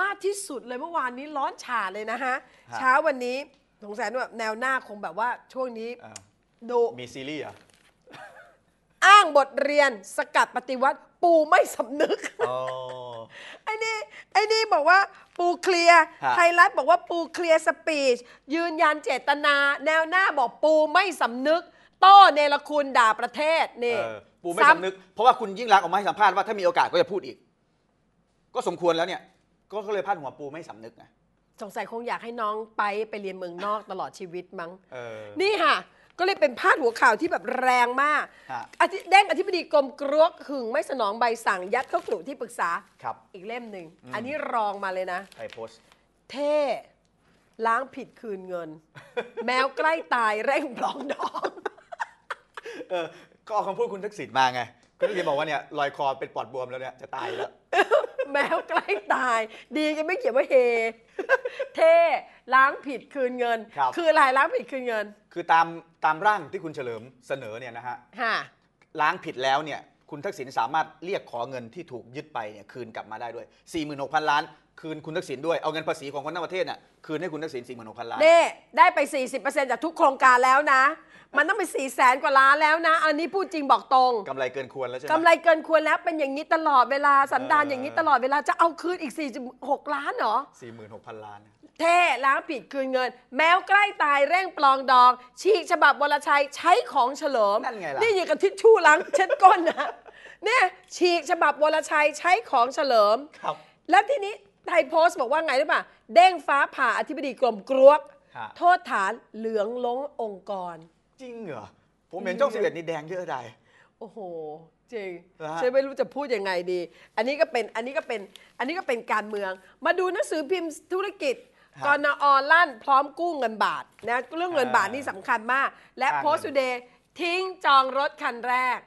Speaker 1: มากที่สุดเลยเมื่อวานนี้ร้อนฉาเลยนะฮะฮะ เช้าวันนี้สงสัยว่าแนวหน้าคงแบบว่าช่วงนี้ดูมีซีรีส์อ่ะ อ้างบทเรียนสกัดปฏิวัติปูไม่สำนึกอไอ้นี่ไอ้นี่บอกว่าปูเคลียร์ฮไทยรัฐบอกว่าปูเคลียร์สปีชยืนยันเจตนา แนวหน้าบอกปูไม่สำนึกโต้เนรคุณด่าประเทศ นี่
Speaker 2: ปูไม่สำนึกเพราะว่าคุณยิ่งรักออกมาให้สัมภาษณ์ว่าถ้ามีโอกาสก็จะพูดอีก ก็สมควรแล้วเนี่ยก็เลยพาดหัวปูไม่สำนึกไง
Speaker 1: สงสัยคงอยากให้น้องไป ไปเรียนเมืองนอกตลอดชีวิตมั้งนี่ค่ะ ก็เลยเป็นพาดหัวข่าวที่แบบแรงมากอแดงอธิบดีกรมกรวกหึงไม่สนองใบสั่ง ยัดเข้ากลุ่มที่ปรึกษาครับอีกเล่มหนึ่ง อันนี้รองมาเลยนะไทโพสต์เท่ ล้างผิดคืนเงิน แมวใกล้ตายเร่งปลองดอง
Speaker 2: เออก็เอาคำพูดคุณทักษิณมาไงคุณทักษิณบอกว่าเนี่ยลอยคอเป็นปอดบวมแล้วเนี่ยจะตายแล้ว
Speaker 1: แมวใกล้ตายดีังไม่เขียนว่าเฮเทล้างผิดคืนเงิน คืออะไร ล้างผิดคืนเงิน คือตามต
Speaker 2: ามร่างที่คุณเฉลิมเสนอเนี่ยนะฮะฮะล้างผิดแล้วเนี่ย คุณทักษิณสามารถเรียกขอเงินที่ถูกยึดไปเนี่ยคืนกลับมาได้ด้วย46,000ล้านคืนคุณทักษิณด้วยเอาเงินภาษีของคนทั้งประเทศน่ะคืนให้คุณทักษิณ46,000ล้านเน่
Speaker 1: ได้ไป 40%จากทุกโครงการแล้วนะมันต้องไปสี่แสนกว่าล้านแล้วนะ อันนี้พูดจริงบอกตรง
Speaker 2: กำไรเกินควรแล้วใช่ไหมกำไร
Speaker 1: เกินควรแล้วเป็นอย่างนี้ตลอดเวลาสันดานอย่างนี้ตลอดเวลาจะเอาคืนอีก4กล้านเหรอหกพันล้าน แท้ล้างผิดคืนเงิน แมวใกล้ตาย เร่งปลองดองฉีกฉบับวรชัยใช้ของเฉลิมนั่นไงล่ะนี่อย่างกับทิชชู่ล้างเช็ดก้นนะเนี่ยฉีกฉบับวรชัยใช้ของเฉลิมครับ แล้วทีนี้ไทยโพสต์บอกว่าไงรู้ป่ะเด้งฟ้าผ่าอธิบดีกรมกรวกโทษฐานเหลืองล้งองค์กรจริงเหรอ
Speaker 2: ผมเห็นช่องสิบเอ็ดนี่แดงเยอะได้
Speaker 1: โอ้โห จริงฉันไม่รู้จะพูดยังไงดี อันนี้ก็เป็นอันนี้ก็เป็นอันนี้ก็เป็นการเมืองมาดูหนังสือพิมพ์ธุรกิจกนออลั่นพร้อมกู้เงินบาทนะเรื่องเงินบาทนี่สำคัญมาก และโพสต์เดย์ทิ้งจองรถคันแรก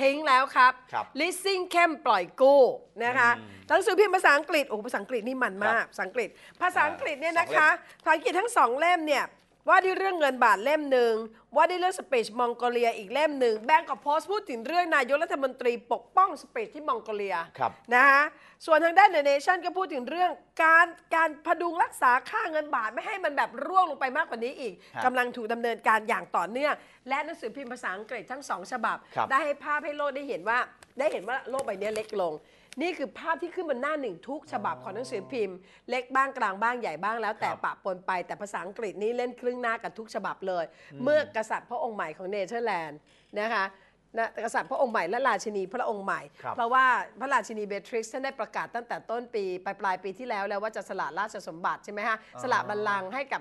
Speaker 1: ทิ้งแล้วครับลรสบิ e งเข้มปล่อยกู้นะคะหนังสือพิมพ์ภาษาอังกฤษโอ้ภาษาอังกฤษนี่มันมากภาษาอังกฤษ ภาษาอังกฤษเนี่ยนะคะภาษาอังกฤษทั้งสองเล่มเนี่ยว่า้วยเรื่องเงินบาทเล่มหนึ่งว่า้วยเรื่องสเปชมองโกเลียอีกเล่มหนึ่ง แบงก์กับโพสต์พูดถึงเรื่องนายกรัฐมนตรีปกป้องสเปชที่มองโกเลียนะฮะ ส่วนทาง ด้านเดอะเนชั่นก็พูดถึงเรื่องการการพดุงรักษาค่าเงินบาทไม่ให้มันแบบร่วงลงไปมากกว่านี้อีก กำลังถูกดำเนินการอย่างต่อเนื่อง และหนังสือพิมพ์ภาษาอังกฤษทั้งสองฉบับับ ได้ให้ภาพให้โลกได้เห็นว่าได้เห็นว่าโลกใบนี้เล็กลงนี่คือภาพที่ขึ้นบนหน้าหนึ่งทุกฉบับของหนังสือพิมพ์ เล็กบ้างกลางบ้างใหญ่บ้างแล้วแต่ปะปนไปแต่ภาษาอังกฤษนี่เล่นครึ่งหน้ากับทุกฉบับเลย เมื่อกษัตริย์พระองค์ใหม่ของเนเธอร์แลนด์นะคะนะกษัตริย์พระองค์ใหม่และราชินีพระองค์ใหม่ เพราะว่าพระราชินีเบทริกซ์ท่านได้ประกาศตั้งแต่ต้นปีปลายปลายปีที่แล้วแล้วว่าจะสละราชสมบัติใช่ไหมฮะสละบัลลังก์ให้กับ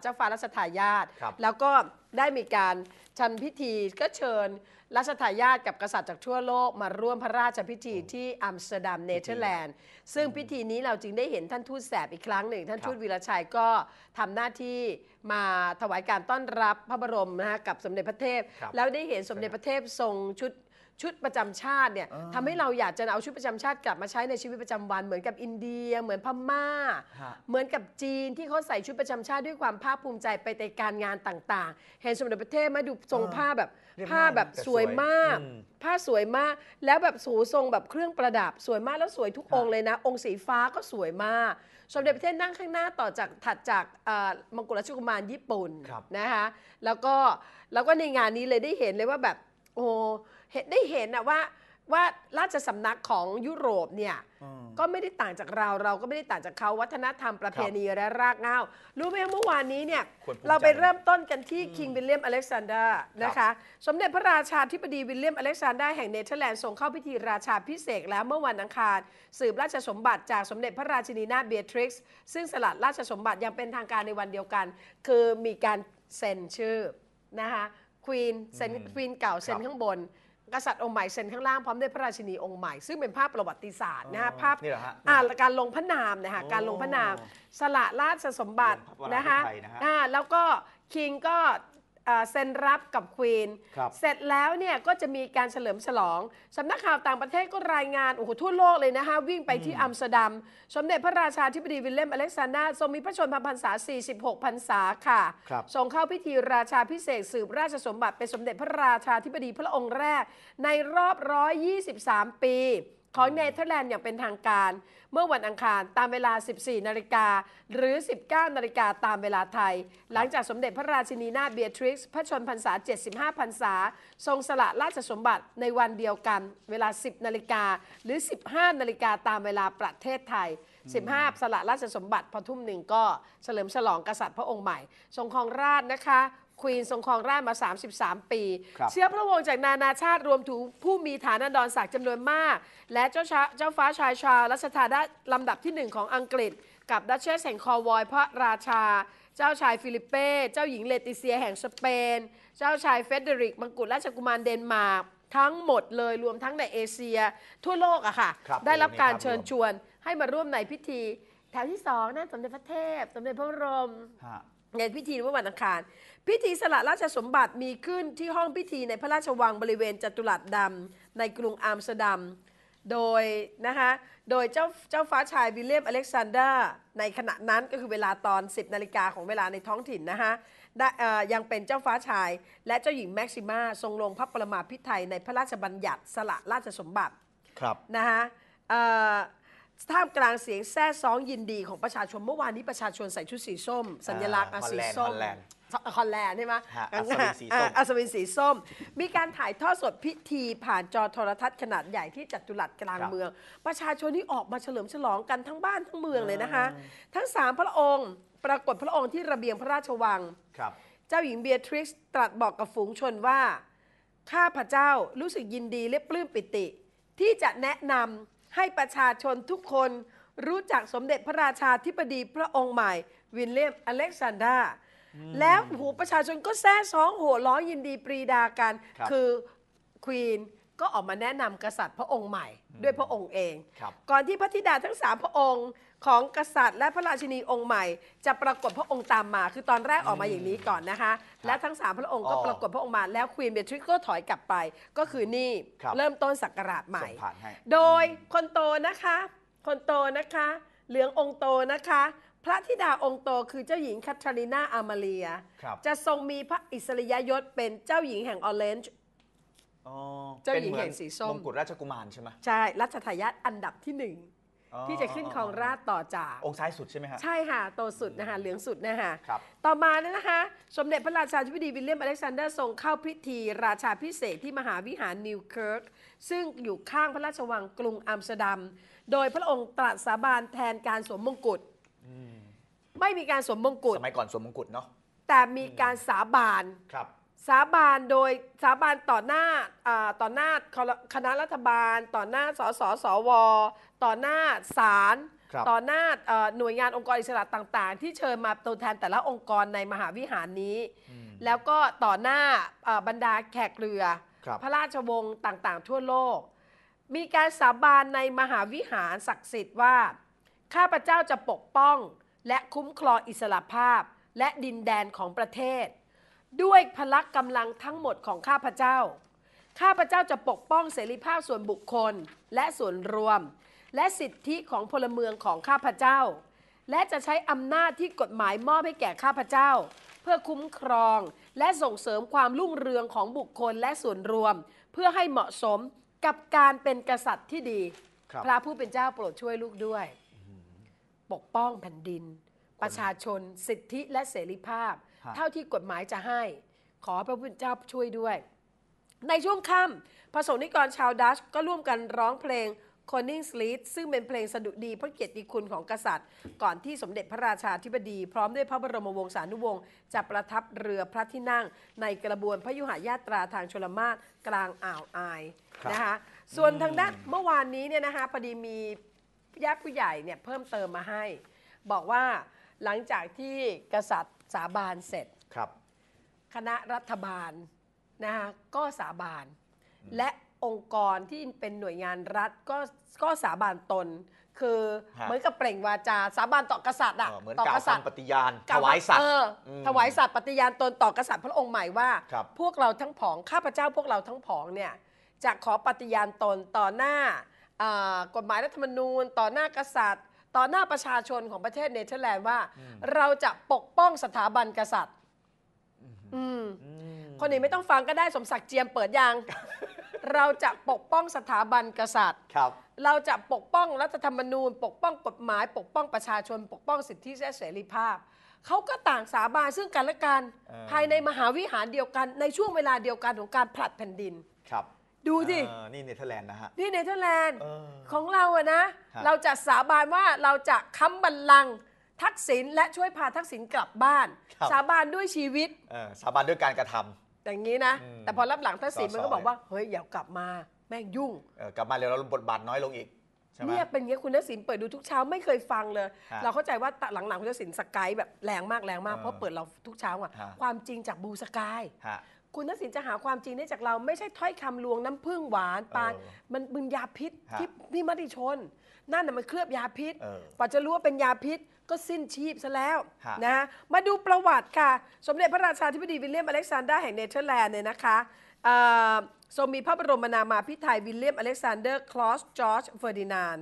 Speaker 1: เจ้าฟ้ารัชทายาทแล้วก็ได้มีการชันพิธีก็เชิญรัชทายาทกับกษัตริย์จากทั่วโลกมาร่วมพระราชพิธีที่อัมสเตอร์ดัมเนเธอร์แลนด์ซึ่งพิธีนี้เราจึงได้เห็นท่านทูตแสบอีกครั้งหนึ่ง ท่านทูตวีรชัยก็ทำหน้าที่มาถวายการต้อนรับพระบรมนะฮะกับสมเด็จพระเทพแล้วได้เห็นสมเด็จพระเทพทรงชุดชุดประจำชาติเนี่ยทำให้เราอยากจะเอาชุดประจำชาติกลับมาใช้ในชีวิตประจำวัน เหมือนกับอินเดีย เหมือนพม่า เหมือนกับจีนที่เขาใส่ชุดประจำชาติด้วยความภาคภูมิใจไปในการงานต่างๆ เห็นสมเด็จประเทศมาดูทรงผ้าแบบผ้าแบบสวยมาก ผ้าสวยมากแล้วแบบสูทรงแบบเครื่องประดับ สวยมากแล้วสวยทุกองค์เลยนะองค์สีฟ้าก็สวยมาก สมเด็จประเทศนั่งข้างหน้าต่อจากถัดจากมังกรราชกุมารญี่ปุ่นนะคะแล้วก็แล้วก็ในงานนี้เลยได้เห็นเลยว่าแบบโอ้เห็นได้เห็นอะว่าว่าราชสำนักของยุโรปเนี่ย ก็ไม่ได้ต่างจากเราเราก็ไม่ได้ต่างจากเขาวัฒนธรรมประเพณีและรากเงารู้ไหมเมื่อวานนี้เนี่ยรเราไปเริ่มต้นกันที่คิงวิลเลียมอเล็กซานเดอร์นะคะ สมเด็จพระราชาธิบดีวิลเลียมอเล็กซานเดอร์แห่งเนเธอร์แลนด์ส่งเข้าพิธีราชาพิเศษแล้วเมื่อวันอังคารสืบราชสมบัติจากสมเด็จพระราชินีนาเบียทริกซ์ซึ่งสลัดราชสมบัติยังเป็นทางการในวันเดียวกัน คือมีการเซ็นชื่อนะคะควีนเซนควีนเก่าเซนข้างบนกษัตริย์องค์ใหม่เซนข้างล่างพร้อมด้วยพระราชินีองค์ใหม่ซึ่งเป็นภาพประวัติศาสตร์นะฮะภาพาการลงพระนามนะคะการลงพระนามสละราชสมบัตินะคะฮะอ่าแล้วก็คิงก็เซ็นรับกับควีนคเสร็จแล้วเนี่ยก็จะมีการเฉลิมฉลอง สำนักข่าวต่างประเทศก็รายงานโอ้โห ทั่วโลกเลยนะคะวิ่งไปที่อัมสเตอร์ดัม สมเด็จพระราชาธิบดีวิลเลมอเล็กซานดราทรงมีพระชนมพรรษา 46พรรษาค่ะครับทรงเข้าพิธีราชาพิเศษสืบราชสมบัติ เป็นสมเด็จพระราชาธิบดีพระองค์แรกในรอบ 123 ปีของเนเธอร์แลนด์อย่างเป็นทางการ เมื่อวันอังคารตามเวลา 14นาฬิกา หรือ 19นาฬิกาตามเวลาไทย หลังจากสมเด็จพระราชินีนาถเบียทริกซ์พระชนพรรษา 75พรรษา ทรงสละราชสมบัติในวันเดียวกัน เวลา 10นาฬิกา หรือ 15นาฬิกาตามเวลาประเทศไทย 15 สละราชสมบัติ พอทุ่มหนึ่งก็เฉลิมฉลองกษัตริย์พระองค์ใหม่ทรงครองราชนะคะควีนทรงครองราชมา 33 ปี เชื้อพระวงศ์จากนานาชาติรวมถึงผู้มีฐานันดรศักดิ์จำนวนมาก และเจ้าเจ้าฟ้าชายชาลัชทาดาลำดับที่ 1 ของอังกฤษ กับดัชเชสแห่งคอวอยพระราชาเจ้าชายฟิลิปเป้ เจ้าหญิงเลติเซียแห่งสเปน เจ้าชายเฟเดริกมังกรราชกุมารเดนมาร์กทั้งหมดเลยรวมทั้งในเอเชีย ทั่วโลกอะค่ะได้รับการเชิญชวนให้มาร่วมในพิธีแถวที่สองนั่นสมเด็จพระเทพสมเด็จพระบรมในพิธีเมื่อวันอังคาร พิธีสละราชสมบัติมีขึ้นที่ห้องพิธีในพระราชวังบริเวณจัตุรัสดำในกรุงอัมสเตอร์ดัม โดยนะคะโดยเจ้าเจ้าฟ้าชายวิลเลียมอเล็กซานเดอร์ในขณะนั้นก็คือเวลาตอน 10 นาฬิกาของเวลาในท้องถิ่นนะคะยังเป็นเจ้าฟ้าชายและเจ้าหญิงแม็กซิมาทรงลงพระประมาพิไทยในพระราชบัญญัติสละราชสมบัติ ครับนะคะท่ามกลางเสียงแซ่ซ้องยินดีของประชาชน เมื่อวานนี้ประชาชนใส่ชุดสีส้มสัญลักษณ์อสีส้มฮอลแลนด์ฮอลแลนด์ใช่ไหมอัศวินสีส้มอัศวินสีส้ม มีการถ่ายทอดสดพิธี ผ่านจอโทรทัศน์ขนาดใหญ่ที่จัตุรัสกลางเมือง ประชาชนที่ออกมาเฉลิมฉลองกันทั้งบ้านทั้งเมืองเลยนะคะทั้งสามพระองค์ปรากฏพระองค์ที่ระเบียงพระราชวังครับเจ้าหญิงเบียทริกซ์ตรัสบอกกับฝูงชนว่าข้าพระเจ้ารู้สึกยินดีและปลื้มปิติ ที่จะแนะนำให้ประชาชนทุกคนรู้จักสมเด็จพระราชาธิบดีพระองค์ใหม่ วินเลียมอเล็กซานดราแล้วหูประชาชนก็แซ่ซ้องโห่ร้องยินดีปรีดากันครคือควีนก็ออกมาแนะนำกษัตริย์พระองค์ใหม่ ด้วยพระองค์เอง ก่อนที่พระธิดาทั้งสามพระองค์ของกษัตริย์และพระราชินีองค์ใหม่ จะปรากฏพระองค์ตามมา คือตอนแรกออกมาอย่างนี้ก่อนนะคะ และทั้งสามพระองค์ก็ปรากฏพระองค์มา แล้วควีนเบทริกก็ถอยกลับไปก็คือนี่รเริ่มต้นศักราชใหม่ โดยคนโตนะคะ คนโตนะคะ เหลืององค์โตนะคะ พระธิดาองค์โตคือเจ้าหญิงแคทเธอรีนาอามาเลีย จะทรงมีพระอิสริยยศเป็นเจ้าหญิงแห่งออเรนจ์
Speaker 2: เจ้าหญิงแห่งสีส้มมงกุฎราชกุมารใช่ไหม
Speaker 1: ใช่รัชทายาทอันดับที่หนึ่งที่จะขึ้นของราชต่อจาก
Speaker 2: องค์ซ้ายสุดใช่ไหมฮะ ใช่
Speaker 1: ค่ะโตสุดนะคะเหลืองสุดนะคะครับ ต่อมาเนี่ยนะคะสมเด็จพระราชาธิบดีวิลเลียมอเล็กซานเดอร์ทรงเข้าพิธีราชาพิเศษที่มหาวิหารนิวเคิร์กซึ่งอยู่ข้างพระราชวังกรุงอัมสเตอร์ดัมโดยพระองค์ตรัสสาบานแทนการสวมมงกุฎไม่มีการสวมมงกุฎ
Speaker 2: สมัยก่อนสวมมงกุฎเนาะ
Speaker 1: แต่มีการสาบานครับสาบานโดยสาบานต่อหน้าต่อหน้าคณะรัฐบาล ต่อหน้าสสสวต่อหน้าศาลต่อหน้าหน่วยงานองค์กรอิสระต่างๆ ที่เชิญมาตัวแทนแต่ละองค์กรในมหาวิหารนี้ แล้วก็ต่อหน้าบรรดาแขกเรือพระราชวงศ์ต่างๆ ทั่วโลก มีการสาบานในมหาวิหารศักดิ์สิทธิ์ว่าข้าพเจ้าจะปกป้องและคุ้มครองอิสระภาพและดินแดนของประเทศด้วยพละกำลังทั้งหมดของข้าพเจ้า ข้าพเจ้าจะปกป้องเสรีภาพส่วนบุคคลและส่วนรวม และสิทธิของพลเมืองของข้าพเจ้า และจะใช้อำนาจที่กฎหมายมอบให้แก่ข้าพเจ้า เพื่อคุ้มครองและส่งเสริมความรุ่งเรืองของบุคคลและส่วนรวม เพื่อให้เหมาะสมกับการเป็นกษัตริย์ที่ดีพระผู้เป็นเจ้าโปรดช่วยลูกด้วย ปกป้องแผ่นดิน ประชาชน สิทธิและเสรีภาพเท่าที่กฎหมายจะให้ขอพระพุทธเจ้าช่วยด้วย ในช่วงค่ำพระสงนิกรชาวดัชก็ร่วมกันร้องเพลง c o n i n g s l e e ซึ่งเป็นเพลงสดุดีพระเกียรติคุณของกษัตริย์ ก่อนที่สมเด็จพระราชาธิบดี พร้อมด้วยพระบรมวงศานุวงศ์จะประทับเรือพระที่นั่งในกระบวนพระยุหายาตราทางชลมารกลางอ่าวอาย นะคะส่วนทางด้านเมื่อวานนี้เนี่ยนะคะพอดีมีญาติผู้ใหญ่เนี่ยเพิ่มเติมมาให้ บอกว่าหลังจากที่กษัตริย์สาบานเสร็จครับคณะรัฐบาลนะคะก็สาบาน และองค์กรที่เป็นหน่วยงานรัฐก็ก็สาบานตน คือ เหมือนกับเปล่งวาจาสาบานต่อกษัตริย์อะเ่อหมือนต่กษัตริย์ป
Speaker 2: ฏิญาณถวายสัตว์ถวายส
Speaker 1: ัตว์ปฏิญาณตนต่อกษัตริย์พระองค์ใหม่ว่าพวกเราทั้งผองข้าพเจ้าพวกเราทั้งผองเนี่ยจะขอปฏิญาณตนต่อหน้ากฎหมายรัฐธรรมนูญ ต่อหน้ากษัตริย์ต่อหน้าประชาชนของประเทศเนเธอร์แลนด์ว่า เราจะปกป้องสถาบันกษัตริย์คนอื่นไม่ต้องฟังก็ได้สมศักดิ์เจียมเปิดยางเราจะปกป้องสถาบันกษัตริย์ ครับ เราจะปกป้องรัฐธรรมนูญ ปกป้องกฎหมาย ปกป้องประชาชน ปกป้องสิทธิและเสรีภาพ เขาก็ต่างสาบานซึ่งกันและกันภายในมหาวิหารเดียวกันในช่วงเวลาเดียวกันของการผลัดแผ่นดิน
Speaker 2: ครับดูสินี่เนเธอร์แลนด์นะฮะ
Speaker 1: นี่เนเธอร์แลนด์ของเราอะนะะเราจะสาบานว่าเราจะค้ำบัลลังก์ทักษิณและช่วยพาทักษิณกลับบ้าน สาบานด้วยชีวิต
Speaker 2: สาบานด้วยการกระท
Speaker 1: อย่างนี้นะ แต่พอรับหลังทักษิณมันก็บอกว่าเฮ้ย อย่ากลับมาแม่งยุ่ง
Speaker 2: กลับมาเร็วเราบทบาทน้อยลงอีกเนี่ยเ
Speaker 1: ป็นยงเงี้ยคุณทักษิณเปิดดูทุกเช้าไม่เคยฟังเลย เราเข้าใจว่าหลังๆคุณทักษิณสกายแบบแรงมากแรงมาก เพราะเปิดเราทุกเช้าอ่ะความจริงจากบูสกายคุณทักษิณจะหาความจริงได้จากเราไม่ใช่ถ้อยคำลวงน้ำผึ้งหวานปาเออมันมึนยาพิษที่ที่มติชน นั่นน่ะมันเคลือบยาพิษเออจะรู้ว่าเป็นยาพิษก็สิ้นชีพซะแล้วะนะมาดูประวัติค่ะ สมเด็จพระราชาธิบดีวิลเลียมอเล็กซานเดอร์แห่งเนเธอร์แลนด์เนี่ยนะคะทรงมีพระบรมนามาพิไทยวิลเลียมอเล็กซานเดอร์คลอสจอร์จเฟอร์ดินาน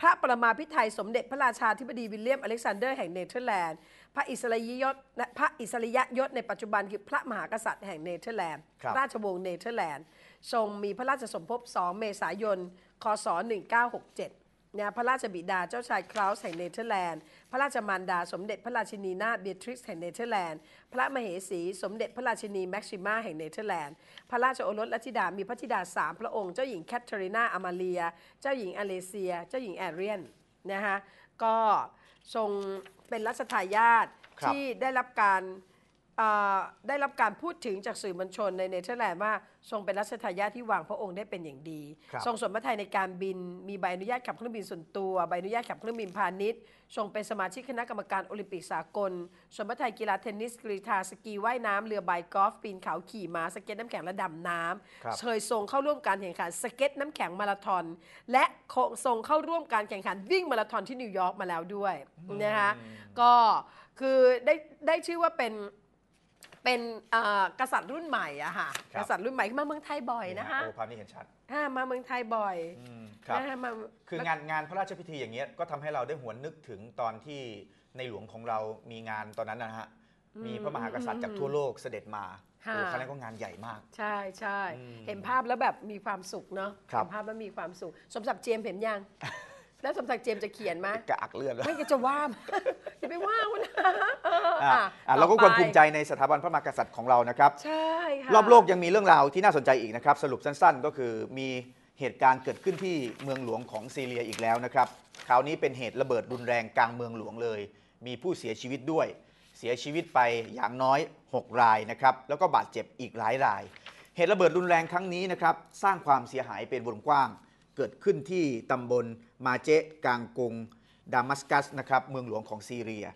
Speaker 1: พระประมาพิไทยสมเด็จพระราชาธิบดีวิลเลียมอเล็กซานเดอร์แห่งเนเธอร์แลนด์พระอิสริยยศพระอิสริยยศในปัจจุบันคือพระมหากษัตริย์แห่งเนเธอร์แลนด์ ราชวงศ์เนเธอร์แลนด์ ทรงมีพระราชสมภพ 2 เมษายน คศ 1967นยพระราชบิดาเจ้าชายคลาวส์แห่งเนเธอร์แลนด์ พระราชมารดาสมเด็จพระราชินีนาถเบียทริกซ์แห่งเนเธอร์แลนด์ พระมเหสีสมเด็จพระราชินีแม็กซิมาแห่งเนเธอร์แลนด์ พระราชโอรสและธิดา มีพระธิดาสามพระองค์ เจ้าหญิงแคทเธอรีนาอามาเลีย เจ้าหญิงอเลเซีย เจ้าหญิงแอเรียนนะคะก็ทรงเป็นรัชทายาทที่ได้รับการได้รับการพูดถึงจากสื่อมวลชนในเนเธอร์แลนด์ว่าทรงเป็นรัชทายาทที่วางพระองค์ได้เป็นอย่างดี ทรงสมพระทยในการบิน มีใบอนุญาตขับเครื่องบินส่วนตัวใบอนุญาตขับเครื่องบินพาณิชย์ ทรงเป็นสมาชิกคณะกรรมการโอลิมปิกสากลสมพระทยกีฬาเทนนิสกรีธาสกีว่ายน้ำเรือใบกอล์ฟปีนเขาขี่ม้าสเก็ตน้ำแข็งและดำน้ำเคยทรงเข้าร่วมการแข่งขันสเก็ตน้ำแข็งมาราธอน และทรงเข้าร่วมการแข่งขันวิ่งมาราธอนที่นิวยอร์กมาแล้วด้วยนะคะ ก็คือได้ได้ชื่อว่าเป็นเป็นกษัตริย์รุ่นใหม่อะค่ะกษัตริย์รุ่นใหม่มาเมืองไทยบ่อยนะคะโอ้ภาพนี้เห็นชัดมาเมืองไทยบ่อยอครับะมาคืองา
Speaker 2: นงานพระราชพิธีอย่างเงี้ยก็ทำให้เราได้หวนนึกถึงตอนที่ในหลวงของเรามีงานตอนนั้นนะฮะ
Speaker 1: มีพระมหากษัตริย์จากทั่วโลก
Speaker 2: เสด็จมาคโอ้ครั้งนั้นก็งานใหญ่มาก
Speaker 1: ใช่ใช่เห็นภาพแล้วแบบมีความสุขเนาะเห็นภาพแล้วมีความสุข สมศักดิ์เจียมเห็นยังแล้วสมศักดิ์เจมส์จะเขียนไหมกระอักเลือดแล้วไม่ก็จะว่าอย่าไปว่าคันนะเราก็ควรภูมิใจ
Speaker 2: ในสถาบันพระมหากษัตริย์ของเรานะครับ ใช่ค่ะ รอบโลกยังมีเรื่องราวที่น่าสนใจอีกนะครับ สรุปสั้นๆ ก็คือมีเหตุการณ์เกิดขึ้นที่เมืองหลวงของซีเรียอีกแล้วนะครับ คราวนี้เป็นเหตุระเบิดรุนแรงกลางเมืองหลวงเลย มีผู้เสียชีวิตด้วย เสียชีวิตไปอย่างน้อย 6 รายนะครับ แล้วก็บาดเจ็บอีกหลายราย เหตุระเบิดรุนแรงครั้งนี้นะครับ สร้างความเสียหายเป็นวงกว้างเกิดขึ้นที่ตำบลมาเจกลางกรุงดามัสกัสนะครับเมืองหลวงของซีเรีย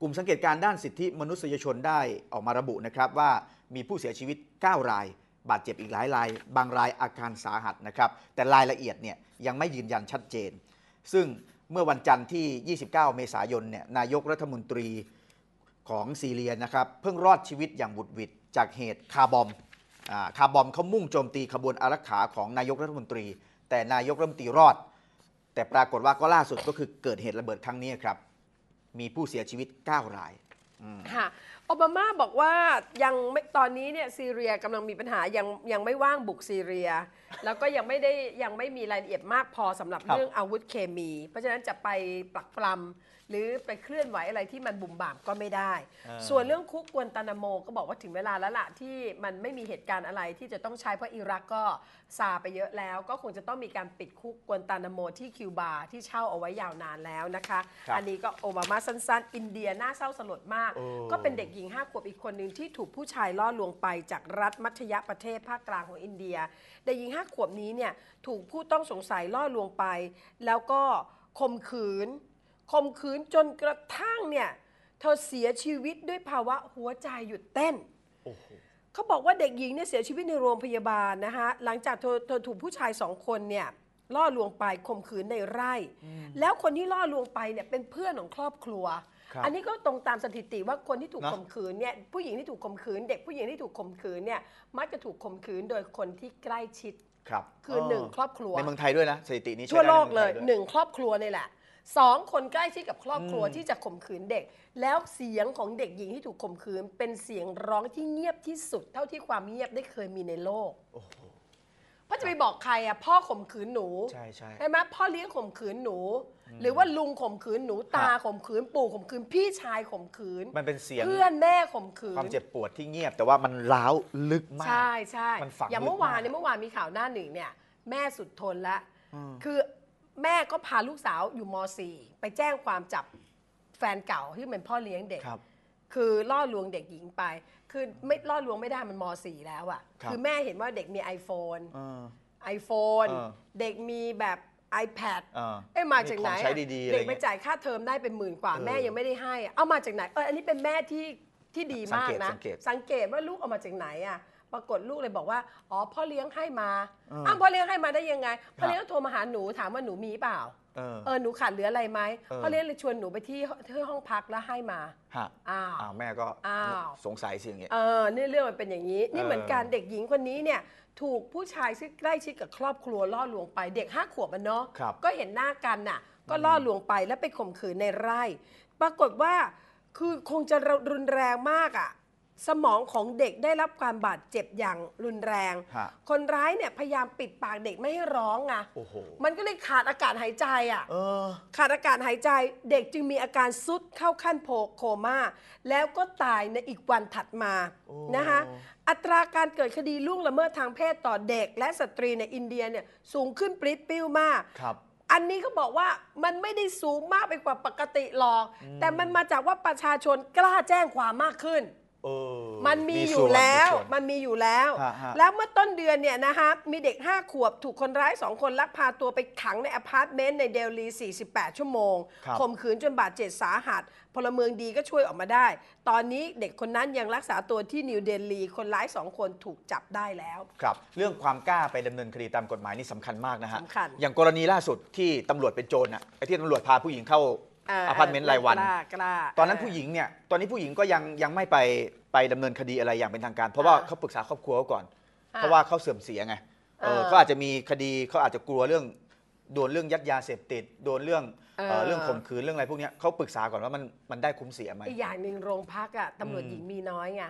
Speaker 2: กลุ่มสังเกตการด้านสิทธิมนุษยชนได้ออกมาระบุนะครับว่ามีผู้เสียชีวิต 9 ราย บาดเจ็บอีกหลายรายบางรายอาการสาหัสนะครับแต่รายละเอียดเนี่ยยังไม่ยืนยันชัดเจน ซึ่งเมื่อวันจันทร์ที่ 29 เมษายนเนี่ยนายกรัฐมนตรีของซีเรียนะครับเพิ่งรอดชีวิตอย่างบุดวิดจากเหตุคาร์บอมคาร์บอมเขามุ่งโจมตีขบวนอารักขาของนายกรัฐมนตรีแต่นายกรัฐมนตรีรอดแต่ปรากฏว่าก็ล่าสุดก็คือเกิดเหตุระเบิดครั้งนี้ครับ มีผู้เสียชีวิต9รายค่
Speaker 1: ะโอบามาบอกว่ายังไม่ตอนนี้เนี่ยซีเรียกำลังมีปัญหายังยังไม่ว่างบุกซีเรีย แล้วก็ยังไม่ได้ยังไม่มีรายละเอียดมากพอสำหรับรบเรื่องอาวุธเคมีเพราะฉะนั้นจะไปปลักปลาหรือไปเคลื่อนไหวอะไรที่มันบุ่มบ่ามก็ไม่ได้ ส่วนเรื่องคุกกวนตานาโมก็บอกว่าถึงเวลาแล้วละที่มันไม่มีเหตุการณ์อะไรที่จะต้องใช้เพราะอิรักก็ซาไปเยอะแล้ว ก็คงจะต้องมีการปิดคุกกวนตานาโมที่คิวบาที่เช่าเอาไว้ยาวนานแล้วนะคะคอันนี้ก็โอบามาสั้นๆ อินเดียน่าเศร้าสลดมาก ก็เป็นเด็กหญิงญิงาขวบอีกคนหนึ่งที่ถูกผู้ชายล่อลวงไป จากรัฐมัธยประเทศภาคกลางของอินเดียเด็กหญิงห้าขวบนี้เนี่ยถูกผู้ต้องสงสัยล่อลวงไป แล้วก็ข่มขืนข่มขืนจนกระทั่งเนี่ยเธอเสียชีวิตด้วยภาวะหัวใจหยุดเต้น เขาบอกว่าเด็กหญิงเนี่ยเสียชีวิตในโรงพยาบาลนะคะหลังจากเธอเธอถูกผู้ชายสองคนเนี่ยล่อลวงไปข่มขืนในไร่ แล้วคนที่ล่อลวงไปเนี่ยเป็นเพื่อนของครอบครัวอันนี้ก็ตรงตามสถิติว่าคนที่ถูกข่มขืนเนี่ยผู้หญิงที่ถูกข่มขืนเด็กผู้หญิงที่ถูกข่มขืนเนี่ยมักจะถูกข่มขืนโดยคนที่ใกล้ชิด
Speaker 2: ครับ คือหนึ่งครอบครัวในเมืองไทยด้วยนะสถิตินี้ทั่วโลกเลยหนึ่ง
Speaker 1: ครอบครัวนี่แหละสองคนใกล้ชิดกับครอบครัวที่จะข่มขืนเด็ก แล้วเสียงของเด็กหญิงที่ถูกข่มขืน เป็นเสียงร้องที่เงียบที่สุดเท่าที่ความเงียบได้เคยมีในโลกพ่อจะไปบอกใครอ่ะพ่อข่มขืนหนูใช่ใช่ใช่ไหมพ่อเลี้ยงข่มขืนหนูหรือว่าลุงข่มขืนหนูตาข่มขืนปู่ข่มขืนพี่ชายข่มขืนมั
Speaker 2: นเป็นเสียงเพื่อน
Speaker 1: แม่ข่มขืนความเจ็
Speaker 2: บปวดที่เงียบ แต่ว่ามันร้าวลึกมาก ใช่
Speaker 1: ใช่มันฝังอย่างเมื่อวานเนี่ยเมื่อวานมีข่าวหน้าหนึ่งเนี่ย แม่สุดทนละคือแม่ก็พาลูกสาวอยู่ม .4 ไปแจ้งความจับแฟนเก่าที่เป็นพ่อเลี้ยงเด็กคือล่อลวงเด็กหญิงไป คือไม่ล่อลวงไม่ได้มันม .4 แล้วอะ่ะคือแม่เห็นว่าเด็กมี iPhone ไอโฟนเด็กมีแบบ iPad เอเอ้ยมาจากไหนเด็กไปจ่ายค่าเทอมได้เป็นหมื่นกว่าแม่ยังไม่ได้ให้ เอามาจากไหนเอออันนี้เป็นแม่ที่ที่ดีมากนะ สังเกตสังเกตว่าลูกเอามาจากไหนอ่ะ ปรากฏลูกเลยบอกว่า อ๋อพ่อเลี้ยงให้มาออ้าวพ่อเลี้ยงให้มาได้ยังไงพ่อเลี้ยงโทรมาหาหนูถามว่าหนูมีเปล่าเออหนูขาดเหลืออะไรไหมพ่อเลี้ยงเลยชวนหนูไปที่ที่ห้องพักแล้วให้มาอ้า
Speaker 2: วแม่ก็สงสัยสิอ่งเี้ยเ
Speaker 1: ออนี่เรื่องมันเป็นอย่างนี้ นี่เหมือนการเด็กหญิงคนนี้เนี่ยถูกผู้ชายที่ใกล้ชิดกับครอบครัว ล่อลวงไป เด็กห้าขวบมันเนาะก็เห็นหน้ากันน่ะ ก็ล่อลวงไปแล้วไปข่มขืนในไร่ปรากฏว่าคือคงจะรุนแรงมากอ่ะสมองของเด็กได้รับความบาดเจ็บอย่างรุนแรง คนร้ายเนี่ยพยายามปิดปากเด็กไม่ให้ร้องไงมันก็เลยขาดอากาศหายใจอ่ะขาดอากาศหายใจเด็กจึงมีอาการซุดเข้าขั้นโพโคมา่าแล้วก็ตายในอีกวันถัดมานะคะอัตราการเกิดคดีล่วงละเมิดทางเพศต่อเด็ก และสตรีในอินเดียเนี่ยสูงขึ้นปริ้ปิ้วมากครับอันนี้เขาบอกว่ามันไม่ได้สูงมากไปกว่าปกติหรอก แต่มันมาจากว่าประชาชนกล้าแจ้งความมากขึ้นอ
Speaker 2: อมันมีอยู่แล้ว
Speaker 1: มันมีอยู่แล้ว แล้วเมื่อต้นเดือนเนี่ยนะคะมีเด็ก 5 ขวบถูกคนร้าย 2 คนลักพาตัวไปขังในอพาร์ตเมนต์ในเดลี 48 ชั่วโมงข่มขืนจนบาดเจ็บสาหัส พลเมืองดีก็ช่วยออกมาได้ ตอนนี้เด็กคนนั้นยังรักษาตัวที่นิวเดลี คนร้าย 2 คนถูกจับได้แล้ว
Speaker 2: ครับ เรื่องความกล้าไปดำเนินคดีตามกฎหมายนี่สำคัญมากนะฮะสำคัญอย่างกรณีล่าสุดที่ตำรวจเป็นโจรอะไอ้ที่ตำรวจพาผู้หญิงเข้า
Speaker 1: อพาร์ตเมนต์รายวัน ต
Speaker 2: อนนั้นผู้หญิงเนี่ย ตอนนี้ผู้หญิงก็ยังยังไม่ไปไปดำเนินคดีอะไรอย่างเป็นทางการ เพราะว่าเขาปรึกษาครอบครัวเขาก่อน เพราะว่าเขาเสื่อมเสียไง เออเขาอาจจะมีคดีเขาอาจจะกลัวเรื่องโดนเรื่องยัดยาเสพติด โดนเรื่อง เออเรื่องข่มขืนเรื่องอะไรพวกนี้เขาปรึกษาก่อนว่ามันมันได้คุ้มเสียไหมอีกอย
Speaker 1: ่างหนึ่งโรงพักอะตำรวจหญิงมีน้อยไง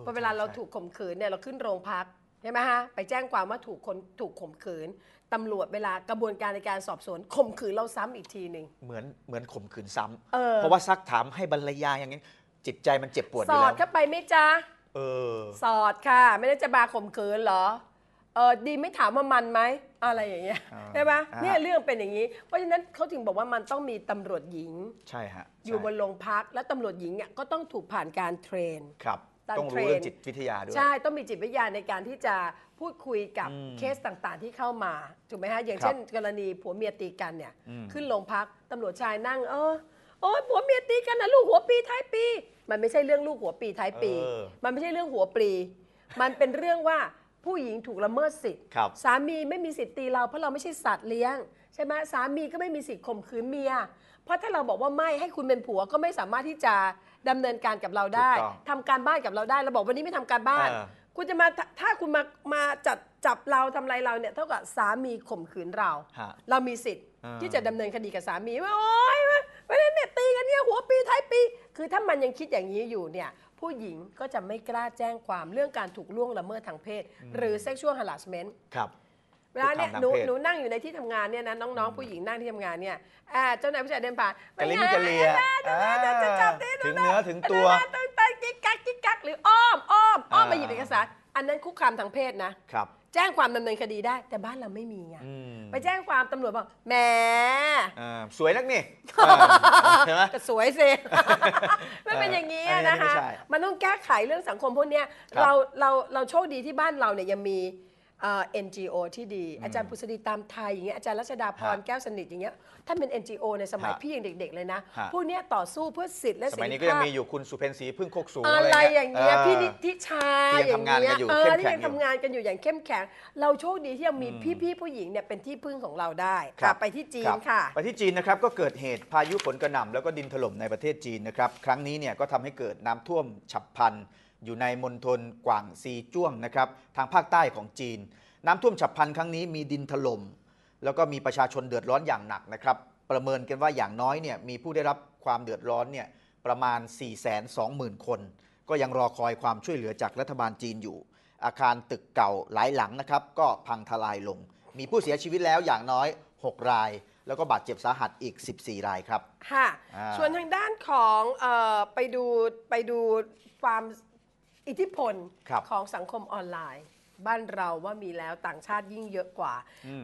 Speaker 1: เพราะเวลาเราถูกข่มขืนเนี่ยเราขึ้นโรงพักใช่ไหมฮะ ไปแจ้งความว่าถูกคนถูกข่มขืนตำรวจเวลากระบวนการในการสอบสวนข่มขืนเราซ้ำอีกทีหนึ่ง
Speaker 2: เหมือนเหมือนข่มขืนซ้ำเออราะว่าซักถามให้บรรยายอย่างนี้ จิตใจมันเจ็บปวดอสยู่อดแล้เข้าไปไหม่จ้าเออส
Speaker 1: อดค่ะ ไม่ได้จะบาข่มขืนเหรอเออดีไม่ถามว่ามันไหมอะไรอย่างเงี้ยใช่ไหมเนี่ยเรื่องเป็นอย่างนี้ เพราะฉะนั้นเขาถึงบอกว่ามันต้องมีตำรวจหญิง ใช่ฮะอยู่บนโรงพักแล้วตำรวจหญิงเนี่ยก็ต้องถูกผ่านการเทรน
Speaker 2: ครับตต้องรู้เรื่องจิตวิทยาด้วยใช่ต้อง
Speaker 1: มีจิตวิทยาในการที่จะพูดคุยกับเคสต่างๆ ที่เข้ามา ถูกไหมฮะอย่างเช่น กรณี ผัวเมียตีกันเนี่ย ขึ้นโรงพักตำรวจชายนั่งเออโอ้ยผัวเมียตีกันนะลูกหัวปีท้ายปี มันไม่ใช่เรื่องลูกหัวปีท้ายปี มันไม่ใช่เรื่องหัวปีมันเป็นเรื่องว่าผู้หญิงถูกละเมิดสิทธิ์สามีไม่มีสิทธิ์ตีเราเพราะเราไม่ใช่สัตว์เลี้ยง ใช่ไหมสามีก็ไม่มีสิทธิ์ข่มขืนเมีย เพราะถ้าเราบอกว่าไม่ให้คุณเป็นผัวก็ไม่สามารถที่จะดำเนินการกับเราได้ ทำทำการบ้านกับเราได้เราบอกวันนี้ไม่ทำการบ้านคุณจะมาถ้าคุณมามาจัดจับเรา ทำลาไรเราเนี่ยเท่ากับสามีข่มขืนเรา เรามีสิทธิ์ที่จะดำเนินคดีกับสามีว่าโอ๊ยม่าไปเล่นเนี่ยตีกันเนี่ยหัวปีท้ายปี คือถ้ามันยังคิดอย่างนี้อยู่เนี่ยผู้หญิงก็จะไม่กล้าแจ้งความเรื่องการถูกล่วงละเมิดทางเพศหรือ sexual harassment ครับเวลาเนี่ยหนูหนูนั่งอยู่ในที่ทำงานเนี่ยนะน้องๆผู้หญิงนั่งที่ทำงานเนี่ยอาเจ้านายผู้ชายเดินผ่านกระลิ้นกระเลีย
Speaker 2: ถึงเนื้อถึงตัว
Speaker 1: กิ๊กกักกิ๊กกักหรืออ้อมอ้อมอ้อมมาหยิบเอกสารอันนั้นคุกคามทางเพศนะครับแจ้งความดำเนินคดีได้แต่บ้านเราไม่มีไงไปแจ้งความตำรวจบอกแหม
Speaker 2: สวยนักนี่ใช่ไหม
Speaker 1: สวยสิมันเป็นอย่างนี้นะคะมันต้องแก้ไขเรื่องสังคมพวกนี้เราเราเราโชคดีที่บ้านเราเนี่ยยังมีเอ็นจีโอที่ดีอาจารย์ปุษฎีตามไทยอย่างเงี้ยอาจารย์รัชดาพรแก้วสนิทอย่างเงี้ยท่านเป็น NGO ในสมัยพี่ยังเด็กๆเลยนะผูพวกเนี้ยต่อสู้เพื่อสิทธิ์และส์สมัยนี้ก็ยังมีอ
Speaker 2: ยู่คุณสุเพนศรีพึ่งโคกสูงอะไรอย่างเงี้ยพี่นิต
Speaker 1: ิชาอย่างเงีนยเออที่ยังทำงานกันอยู่อย่างเข้มแข็ง เราโชคดีที่ยังมีพี่ๆผู้หญิงเนี่ยเป็นที่พึ่งของเราได้ไปที่จีนค่ะไป
Speaker 2: ที่จีนนะครับก็เกิดเหตุพายุฝนกระหน่ำแล้วก็ดินถล่มในประเทศจีนนะครับ ครั้งนี้เนี่ยก็ทำให้เกิดน้ำท่วมฉับพลันอยู่ในมณฑลกวางซีจ้วงนะครับทางภาคใต้ของจีน น้ำท่วมฉับพลันครั้งนี้มีดินถลม่มแล้วก็มีประชาชนเดือดร้อนอย่างหนักนะครับประเมินกันว่าอย่างน้อยเนี่ยมีผู้ได้รับความเดือดร้อนเนี่ยประมาณ4 2 0 0 0 0 คน ก็ยังรอคอยความช่วยเหลือจากรัฐบาลจีนอยู่ อาคารตึกเก่าหลายหลังนะครับก็พังทลายลง มีผู้เสียชีวิตแล้วอย่างน้อย 6 ราย แล้วก็บาดเจ็บสาหัสอีก 14 รายครับค่ะส่วนท
Speaker 1: างด้านของออไปดูไปดูความอิทธิพลของสังคมออนไลน์ บ้านเราว่ามีแล้วต่างชาติยิ่งเยอะกว่า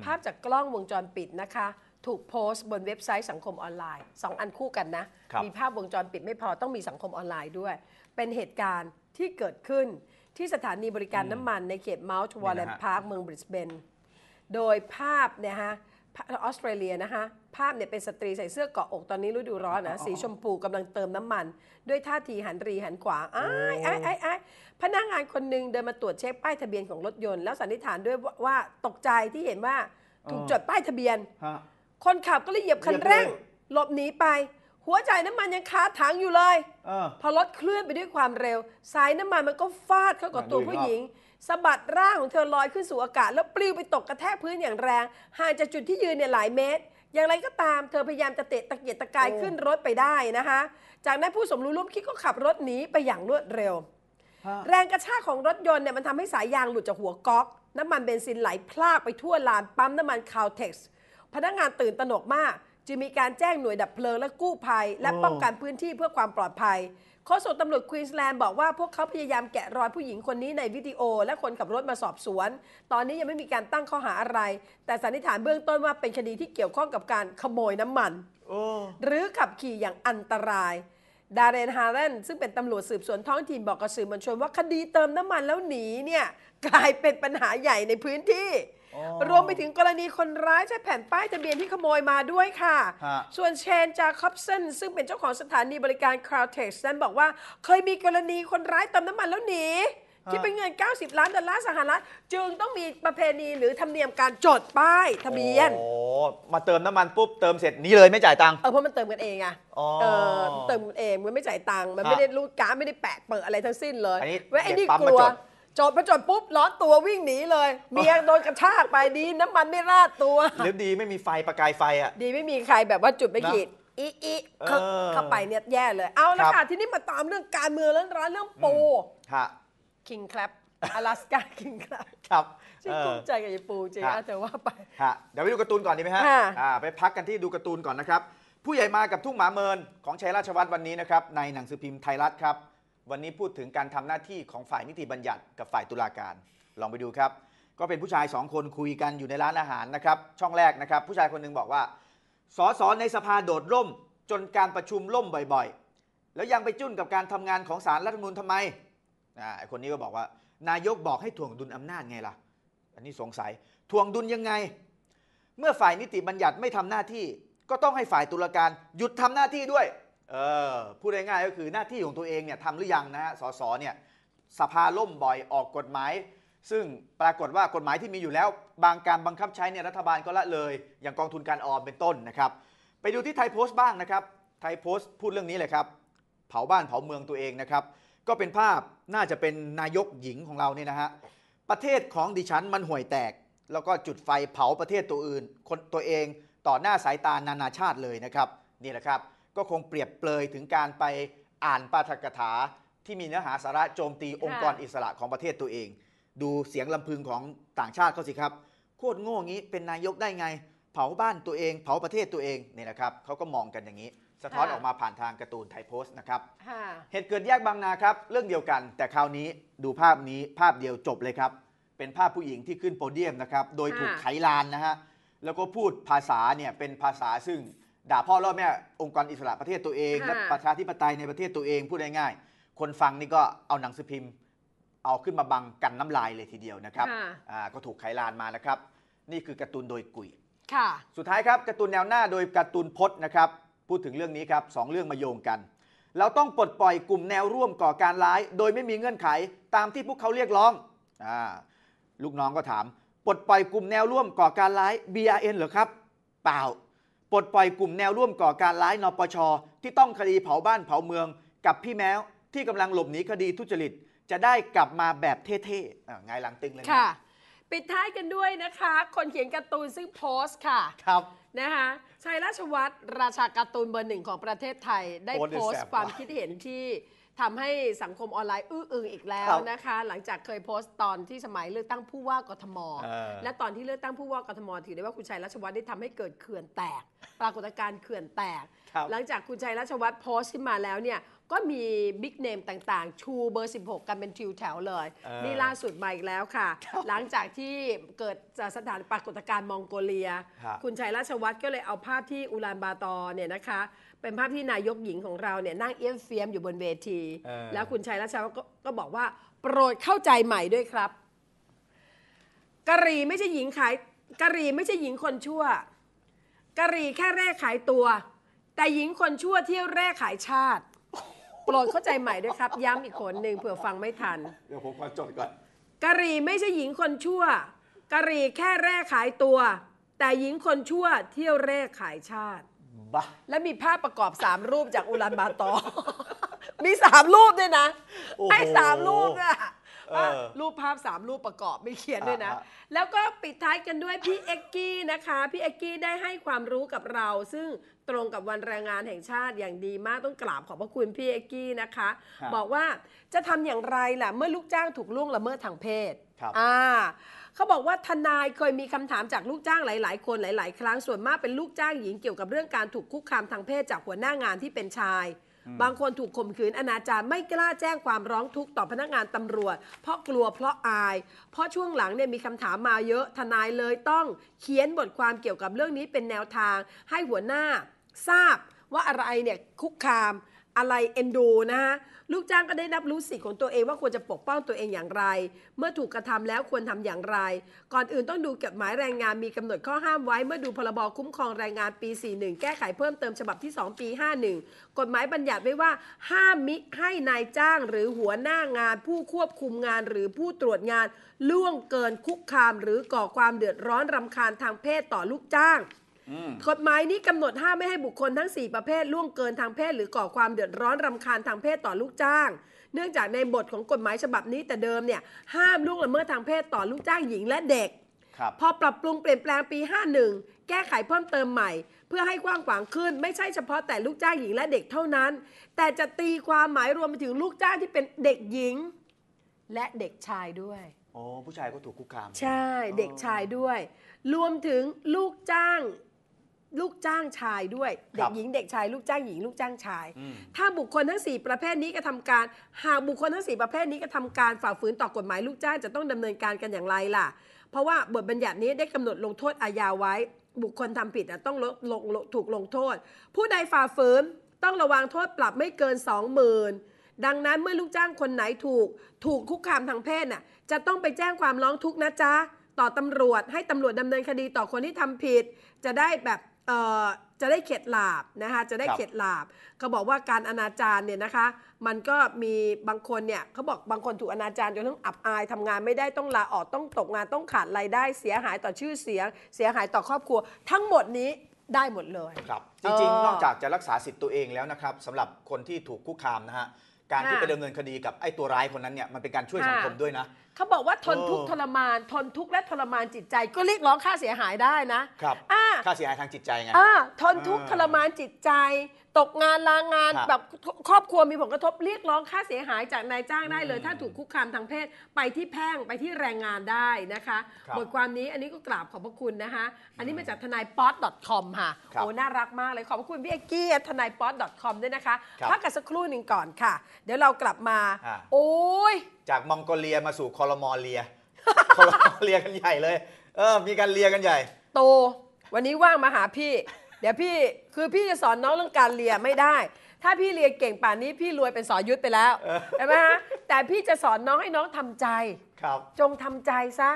Speaker 1: ภาพจากกล้องวงจรปิดนะคะ ถูกโพสต์บนเว็บไซต์สังคมออนไลน์สองอันคู่กันนะ มีภาพวงจรปิดไม่พอต้องมีสังคมออนไลน์ด้วย เป็นเหตุการณ์ที่เกิดขึ้นที่สถานีบริการน้ำมันในเขตเมาส์วอลเลนพาร์คเมืองบริสเบนโดยภาพเนี่ยฮะออสเตรเลียนะคะภาพเนี่ย เป็นสตรีใส่เสื้อเกาะอกตอนนี้ฤดูร้อนนะ สีชมพูกำลังเติมน้ำมัน ด้วยท่าทีหันรีหันขวาอ้ายอ้ายอ้ายอ้ายพนักงานคนหนึ่งเดินมาตรวจเช็คป้ายทะเบียนของรถยนต์แล้วสันนิษฐานด้วยว่าตกใจที่เห็นว่าถูกจดป้ายทะเบียน คนขับก็เลยเหยียบคันเร่ง หลบหนีไป หัวใจน้ำมันยังคาถังอยู่เลยอพอรถเคลื่อนไปด้วยความเร็ว สายน้ำมันมันก็ฟาดเข้ากับตัวผู้หญิงสะบัดร่างของเธอลอยขึ้นสู่อากาศแล้วปลิวไปตกกระแทกพื้นอย่างแรง ห่างจากจุดที่ยืนเนี่ยหลายเมตรอย่างไรก็ตามเธอพยายามจะเตะตะเกียกตะกายขึ้นรถไปได้นะคะ จากนั้นผู้สมรู้ร่วมคิดก็ขับรถหนีไปอย่างรวดเร็ว แรงกระชากของรถยนต์เนี่ยมันทำให้สายยางหลุดจากหัวก๊อกน้ำมันเบนซินไหลพลากไปทั่วลานปั๊มน้ำมันคาวเท็กซ์พนักงานตื่นตระหนกมาก จึงมีการแจ้งหน่วยดับเพลิงและกู้ภัย และป้องกันพื้นที่เพื่อความปลอดภัยโฆษกตำรวจควีนส์แลนด์บอกว่าพวกเขาพยายามแกะรอยผู้หญิงคนนี้ในวิดีโอและคนขับรถมาสอบสวน ตอนนี้ยังไม่มีการตั้งข้อหาอะไร แต่สันนิษฐานเบื้องต้นว่าเป็นคดีที่เกี่ยวข้องกับการขโมยน้ำมันหรือขับขี่อย่างอันตราย ดาเรนฮาร์เรน ซึ่งเป็นตำรวจสืบสวนท้องถิ่นบอกกับสื่อมวลชนว่าคดีเติมน้ำมันแล้วหนีเนี่ยกลายเป็นปัญหาใหญ่ในพื้นที่รวมไปถึงกรณีคนร้ายใช้แผ่นป้ายทะเบียนที่ขโมยมาด้วยค่ะ ส่วนเชนจาคอบเซนซึ่งเป็นเจ้าของสถานีบริการคราวเท x นั้นบอกว่าเคยมีกรณีคนร้ายเติมน้ำมันแล้วหนีที่เป็นเงิน 90 ล้านดอลลาร์สหรัฐ จึงต้องมีประเพณีหรือธรรมเนียมการจดป้ายทะเบียนโอ
Speaker 2: ้มาเติมน้ำมัน ปุ๊บ เติมเสร็จนี้เลยไม่จ่ายตังค์ เอ
Speaker 1: อเพราะมันเติมกันเองอะเออเติมกันเองมันไม่จ่ายตังค์มันไม่ได้รูดการ์ดไม่ได้แปะเปิดอะไรทั้งสิ้นเลยไอ้นี่กลัวจบพอจบปุ๊บ ร้อนตัววิ่งหนีเลยเมียโดนกระชากไป ดี น้ำมันไม่ราดตัว
Speaker 2: หรือดีไม่มีไฟประกายไฟอ่ะ
Speaker 1: ดีไม่มีใครแบบว่าจุดไม่ขีดอีอีเข้าไปเนี่ยแย่เลย เอาละค่ะทีนี้มาตามเรื่องการเมืองเรื่องร้านเรื่องปูฮะคิงครับล拉สก้าคิงแค
Speaker 2: รับชื่นกมใจ
Speaker 1: กับยปูจริงแต่ว่าไป
Speaker 2: ฮะเดี๋ยวไปดูการ์ตูนก่อนดีไหมฮะอ่าไปพักกันที่ดูการ์ตูนก่อนนะครับผู้ใหญ่มากับทุ่งหมาเมินของชัยราชวัฒน์วันนี้นะครับในหนังสือพิมพ์ไทยรัฐครับวันนี้พูดถึงการทำหน้าที่ของฝ่ายนิติบัญญัติกับฝ่ายตุลาการ ลองไปดูครับ ก็เป็นผู้ชายสองคนคุยกันอยู่ในร้านอาหารนะครับ ช่องแรกนะครับ ผู้ชายคนนึงบอกว่า สสในสภาโดดร่ม จนการประชุมล่มบ่อยๆ แล้วยังไปจุ้นกับการทำงานของสารรัฐธรรมนูญทำไม อ่าคนนี้ก็บอกว่า นายกบอกให้ถ่วงดุลอำนาจไงล่ะ อันนี้สงสัยถ่วงดุลยังไง เมื่อฝ่ายนิติบัญญัติไม่ทำหน้าที่ ก็ต้องให้ฝ่ายตุลาการหยุดทำหน้าที่ด้วยเออพูดง่ายๆก็คือหน้าที่ของตัวเองเนี่ยทำหรือยังนะฮะสสเนี่ยสภาล่มบ่อยออกกฎหมาย ซึ่งปรากฏว่ากฎหมายที่มีอยู่แล้ว บางการบังคับใช้เนี่ยรัฐบาลก็ละเลย อย่างกองทุนการออมเป็นต้นนะครับ ไปดูที่ไทยโพสต์บ้างนะครับไทยโพสต์พูดเรื่องนี้เลยครับ เผาบ้านเผาเมืองตัวเองนะครับ ก็เป็นภาพน่าจะเป็นนายกหญิงของเราเนี่ยนะฮะประเทศของดิฉันมันห่วยแตก แล้วก็จุดไฟเผาประเทศตัวอื่นคนตัวเองต่อหน้าสายตานานาชาติเลยนะครับนี่แหละครับก็คงเปรียบเปรยถึงการไปอ่านปาฐกถา ที่มีเนื้อหาสาระโจมตีองค์กรอิสระของประเทศตัวเอง ดูเสียงลำพึงของต่างชาติเขาสิครับโคตรโง่งี้เป็นนายกได้ไง เผาบ้านตัวเอง เผาประเทศตัวเองเนี่ยนะครับเขาก็มองกันอย่างนี้ สะท้อนออกมาผ่านทางการ์ตูนไทยโพสต์นะครับเหตุเกิดแยกบางนาครับเรื่องเดียวกันแต่คราวนี้ดูภาพนี้ภาพเดียวจบเลยครับ เป็นภาพผู้หญิงที่ขึ้นโพเดียมนะครับโดยถูกไขลานนะฮะแล้วก็พูดภาษาเนี่ยเป็นภาษาซึ่งด่า พ่อล่อแม่ องค์กรอิสระประเทศตัวเองและประชาธิปไตยในประเทศตัวเองพูดง่ายๆคนฟังนี่ก็เอาหนังสือพิมพ์เอาขึ้นมาบังกันน้ำลายเลยทีเดียวนะครับก็ถูกไขลานมานะครับนี่คือการ์ตูนโดยกุยค่ะสุดท้ายครับการ์ตูนแนวหน้าโดยการ์ตูนพจน์นะครับพูดถึงเรื่องนี้ครับสองเรื่องมาโยงกัน เราต้องปลดปล่อยกลุ่มแนวร่วมก่อการร้าย โดยไม่มีเงื่อนไขตามที่พวกเขาเรียกร้องอลูกน้องก็ถาม ปลดปล่อยกลุ่มแนวร่วมก่อการร้าย BRN เหรอครับ เปล่าปลดปล่อยกลุ่มแนวร่วมก่อการร้ายนปช ที่ต้องคดีเผาบ้านเผาเมือง กับพี่แมวที่กำลังหลบหนีคดีทุจริต จะได้กลับมาแบบเท่ๆไงหลังตึงเลยนะค่ะ
Speaker 1: ปิดท้ายกันด้วยนะคะ คนเขียนการ์ตูนซึ่งโพสต์ค่ะ ครับนะคะชัยราชวัตร ราชาการ์ตูนเบอร์หนึ่งของประเทศไทยได้โพสต์ความคิดเห็นที่ทำให้สังคมออนไลน์อื้ออึงอีกแล้วนะคะ หลังจากเคยโพสต์ตอนที่สมัยเลือกตั้งผู้ว่ากทม และตอนที่เลือกตั้งผู้ว่ากทมถือได้ว่าคุณชัยรัชวัฒน์ได้ทำให้เกิดเขื่อนแตก ปรากฏการณ์เขื่อนแตก หลังจากคุณชัยรัชวัฒน์โพสต์ขึ้นมาแล้วเนี่ยก็มีบิ๊กเนมต่างๆ ชูเบอร์ 16 กันเป็นทิวแถวเลยเนี่ล่าสุดมาอีกแล้วค่ะ หลังจากที่เกิดสถานปรากฏการณ์มองโกเลีย คุณชัยราชวัตรก็เลยเอาภาพที่อุลานบาตอเนี่ยนะคะ เป็นภาพที่นายกหญิงของเราเนี่ยนั่งเอี้ยมเฟียมอยู่บนเวที แล้วคุณชัยราชวัตรก็ก็บอกว่าโปรดเข้าใจใหม่ด้วยครับกะหรี่ไม่ใช่หญิงขายกะหรี่ไม่ใช่หญิงคนชั่วกะหรี่แค่แร่ขายตัว แต่หญิงคนชั่วเที่ยวแร่ขายชาติโปรดเข้าใจใหม่ด้วยครับ ย้ำอีกคนหนึ่งเผื่อฟังไม่ทัน
Speaker 2: เดี๋ยว ผมขอจดก่อน
Speaker 1: กะหรี่ไม่ใช่หญิงคนชั่วกะหรี่แค่แร่ขายตัว แต่หญิงคนชั่วเที่ยวแร่ขายชาติบ้าและมีภาพประกอบสามรูปจากอุลันบาตอมีมีมรูปด้วยนะหไอ้สามรูปอะรูปภาพสามรูปประกอบไม่เขียนด้วยนะแล้วก็ปิดท้ายกันด้วยพี่เอ็กกี้นะคะ พี่เอ็กกี้ได้ให้ความรู้กับเราซึ่งตรงกับวันแรงงานแห่งชาติอย่างดีมากต้องกราบ ขอบพระคุณพี่เอกกี้นะคะบบอกว่าจะทำอย่างไรล่ะเมื่อลูกจ้างถูกล่วงละเมิดทางเพศครับอ่าเขาบอกว่าทนายเคยมีคำถามจากลูกจ้างหลายๆคนหลายๆ ครั้งส่วนมากเป็นลูกจ้างหญิงเกี่ยวกับเรื่องการถูกคุกคามทางเพศจากหัวหน้างานที่เป็นชาย บางคนถูกข่มขืนอนาจารไม่กล้าแจ้งความร้องทุกข์ต่อพนักงานตำรวจ เพราะกลัวเพราะอาย เพราะช่วงหลังเนี่ยมีคำถามมาเยอะ ทนายเลยต้องเขียนบทความเกี่ยวกับเรื่องนี้เป็นแนวทางให้หัวหน้าทราบว่าอะไรเนี่ยคุกคามอะไรเอ็นดูนะฮะลูกจ้างก็ได้นับรู้สิทธิ์ของตัวเอง ว่าควรจะปกป้องตัวเองอย่างไร เมื่อถูกกระทำแล้วควรทำอย่างไร ก่อนอื่นต้องดูกฎหมายแรงงานมีกำหนดข้อห้ามไว้เมื่อดูพรบคุ้มครองแรงงานปี41แก้ไขเพิ่มเติมฉบับที่ 2 ปี 51 กฎหมายบัญญัติไว้ว่าห้ามมิให้นายจ้างหรือหัวหน้างาน ผู้ควบคุมงานหรือผู้ตรวจงาน ล่วงเกินคุกคาม หรือก่อความเดือดร้อนรำคาญทางเพศต่อลูกจ้างกฎหมายนี้กำหนดห้ามไม่ให้บุคคลทั้ง 4 ประเภทล่วงเกินทางเพศ หรือก่อความเดือดร้อนรำคาญทางเพศต่อลูกจ้าง เนื่องจากในบทของกฎหมายฉบับนี้แต่เดิมเนี่ยห้ามล่วงละเมิดทางเพศต่อลูกจ้างหญิงและเด็กพอปรับปรุงเปลี่ยนแปลงปี 51 แก้ไขเพิ่มเติมใหม่ เพื่อให้กว้างขวางขึ้น ไม่ใช่เฉพาะแต่ลูกจ้างหญิงและเด็กเท่านั้น แต่จะตีความหมายรวมไปถึงลูกจ้างที่เป็นเด็กหญิง และเด็กชายด้วย
Speaker 2: อ๋อผู้ชายก็ถูกคุ
Speaker 1: กคาม ใช่เด็กชายด้วย รวมถึงลูกจ้างลูกจ้างชายด้วยเด็กหญิงเด็กชายลูกจ้างหญิงลูกจ้างชาย ถ้าบุคคลทั้ง 4 ประเภทนี้กระทาการหากบุคคลทั้ง 4 ประเภทนี้กระทาการฝ่าฝืนต่อกฎหมายลูกจ้างจะต้องดำเนินการกันอย่างไรล่ะ เพราะว่าบทบัญญัตินี้ได้กำหนดลงโทษอาญาไว้ บุคคลทำผิดต้องลลงถูกลงโทษ ผู้ใดฝ่าฝืนต้องระวังโทษปรับไม่เกิน 20,000ดังนั้นเมื่อลูกจ้างคนไหนถูกถูกคุกคามทางเพศน่ะจะต้องไปแจ้งความร้องทุกข์นะจ๊ะต่อตำรวจ ให้ตำรวจดำเนินคดีต่อคนที่ทำผิด จะได้แบบจะได้เข็ดหลาบนะคะจะได้เข็ดหลาบเขาบอกว่าการอนาจารเนี่ยนะคะ มันก็มีบางคนเนี่ยเขาบอกบางคนถูกอนาจารจนต้องอับอายทำงานไม่ได้ต้องลาออกต้องตกงานต้องขาดรายได้เสียหายต่อชื่อเสียง เสียหายต่อครอบครัว ทั้งหมดนี้ได้หมดเลย
Speaker 2: ครับจริงๆ นอกจากจะรักษาสิทธิ์ตัวเองแล้วนะครับสำหรับคนที่ถูกคุกคามนะฮะการที่ไปดำเนินคดีกับไอ้ตัวร้ายคนนั้นเนี่ยมันเป็นการช่วยสังคมด้วยนะ
Speaker 1: เขาบอกว่าทนทุกทรมาน ทนทุกและทรมานจิตใจ ก็เรียกร้องค่าเสียหายได้นะ
Speaker 2: ครับ ค่าเสียหายทางจิตใจไงอ่า
Speaker 1: ทนทุกทรมานจิตใจตกงานลางานแบบครอบครัวมีผลกระทบ เรียกร้องค่าเสียหายจากนายจ้างได้เลย ถ้าถูกคุกคามทางเพศไปที่แพ่งไปที่แรงงานได้นะคะคบบทความนี้อันนี้ก็กราบขอบพระคุณนะคะอันนี้มาจากทนายป๊อตดอทค่ะค่ะ โอ้ น่ารักมากเลยขอบพระคุณพี่เอกี้ทนายป๊อตดคอมด้วยนะคะคพักกันสักครู่หนึ่งก่อนค่ะ เดี๋ยวเรากลับมาาโอ้ย
Speaker 2: จากมองโกเลียมาสู่คอรมอเลียคอรมอเลียกันใหญ่เลย เออมีการเลียกันใหญ่
Speaker 1: โต วันนี้ว่างมาหาพี่ดี๋ยวพี่คือพี่จะสอนน้องเรื่องการเรียนไม่ได้ ถ้าพี่เรียนเก่งป่านนี้พี่รวยเป็นสอยุทธไปแล้วใช่ไหมฮะแต่พี่จะสอนน้องให้น้องทำใจครับ จงทำใจซะ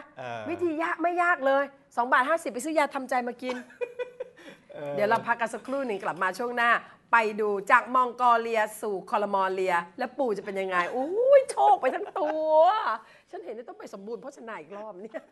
Speaker 1: วิธียากไม่ยากเลย2บาท 50ไปซื้อยาทำใจมากินเดี๋ยวเราพักกันสักครู่หนึ่งกลับมาช่วงหน้า ไปดูจากมองโกเลียสู่คอรมอเลีย และปู่จะเป็นยังไงอุ้ยโชคไปทั้งตัว ฉันเห็นต้องไปสมบูรณ์เพราะฉันหนอีกรอบเนี่ย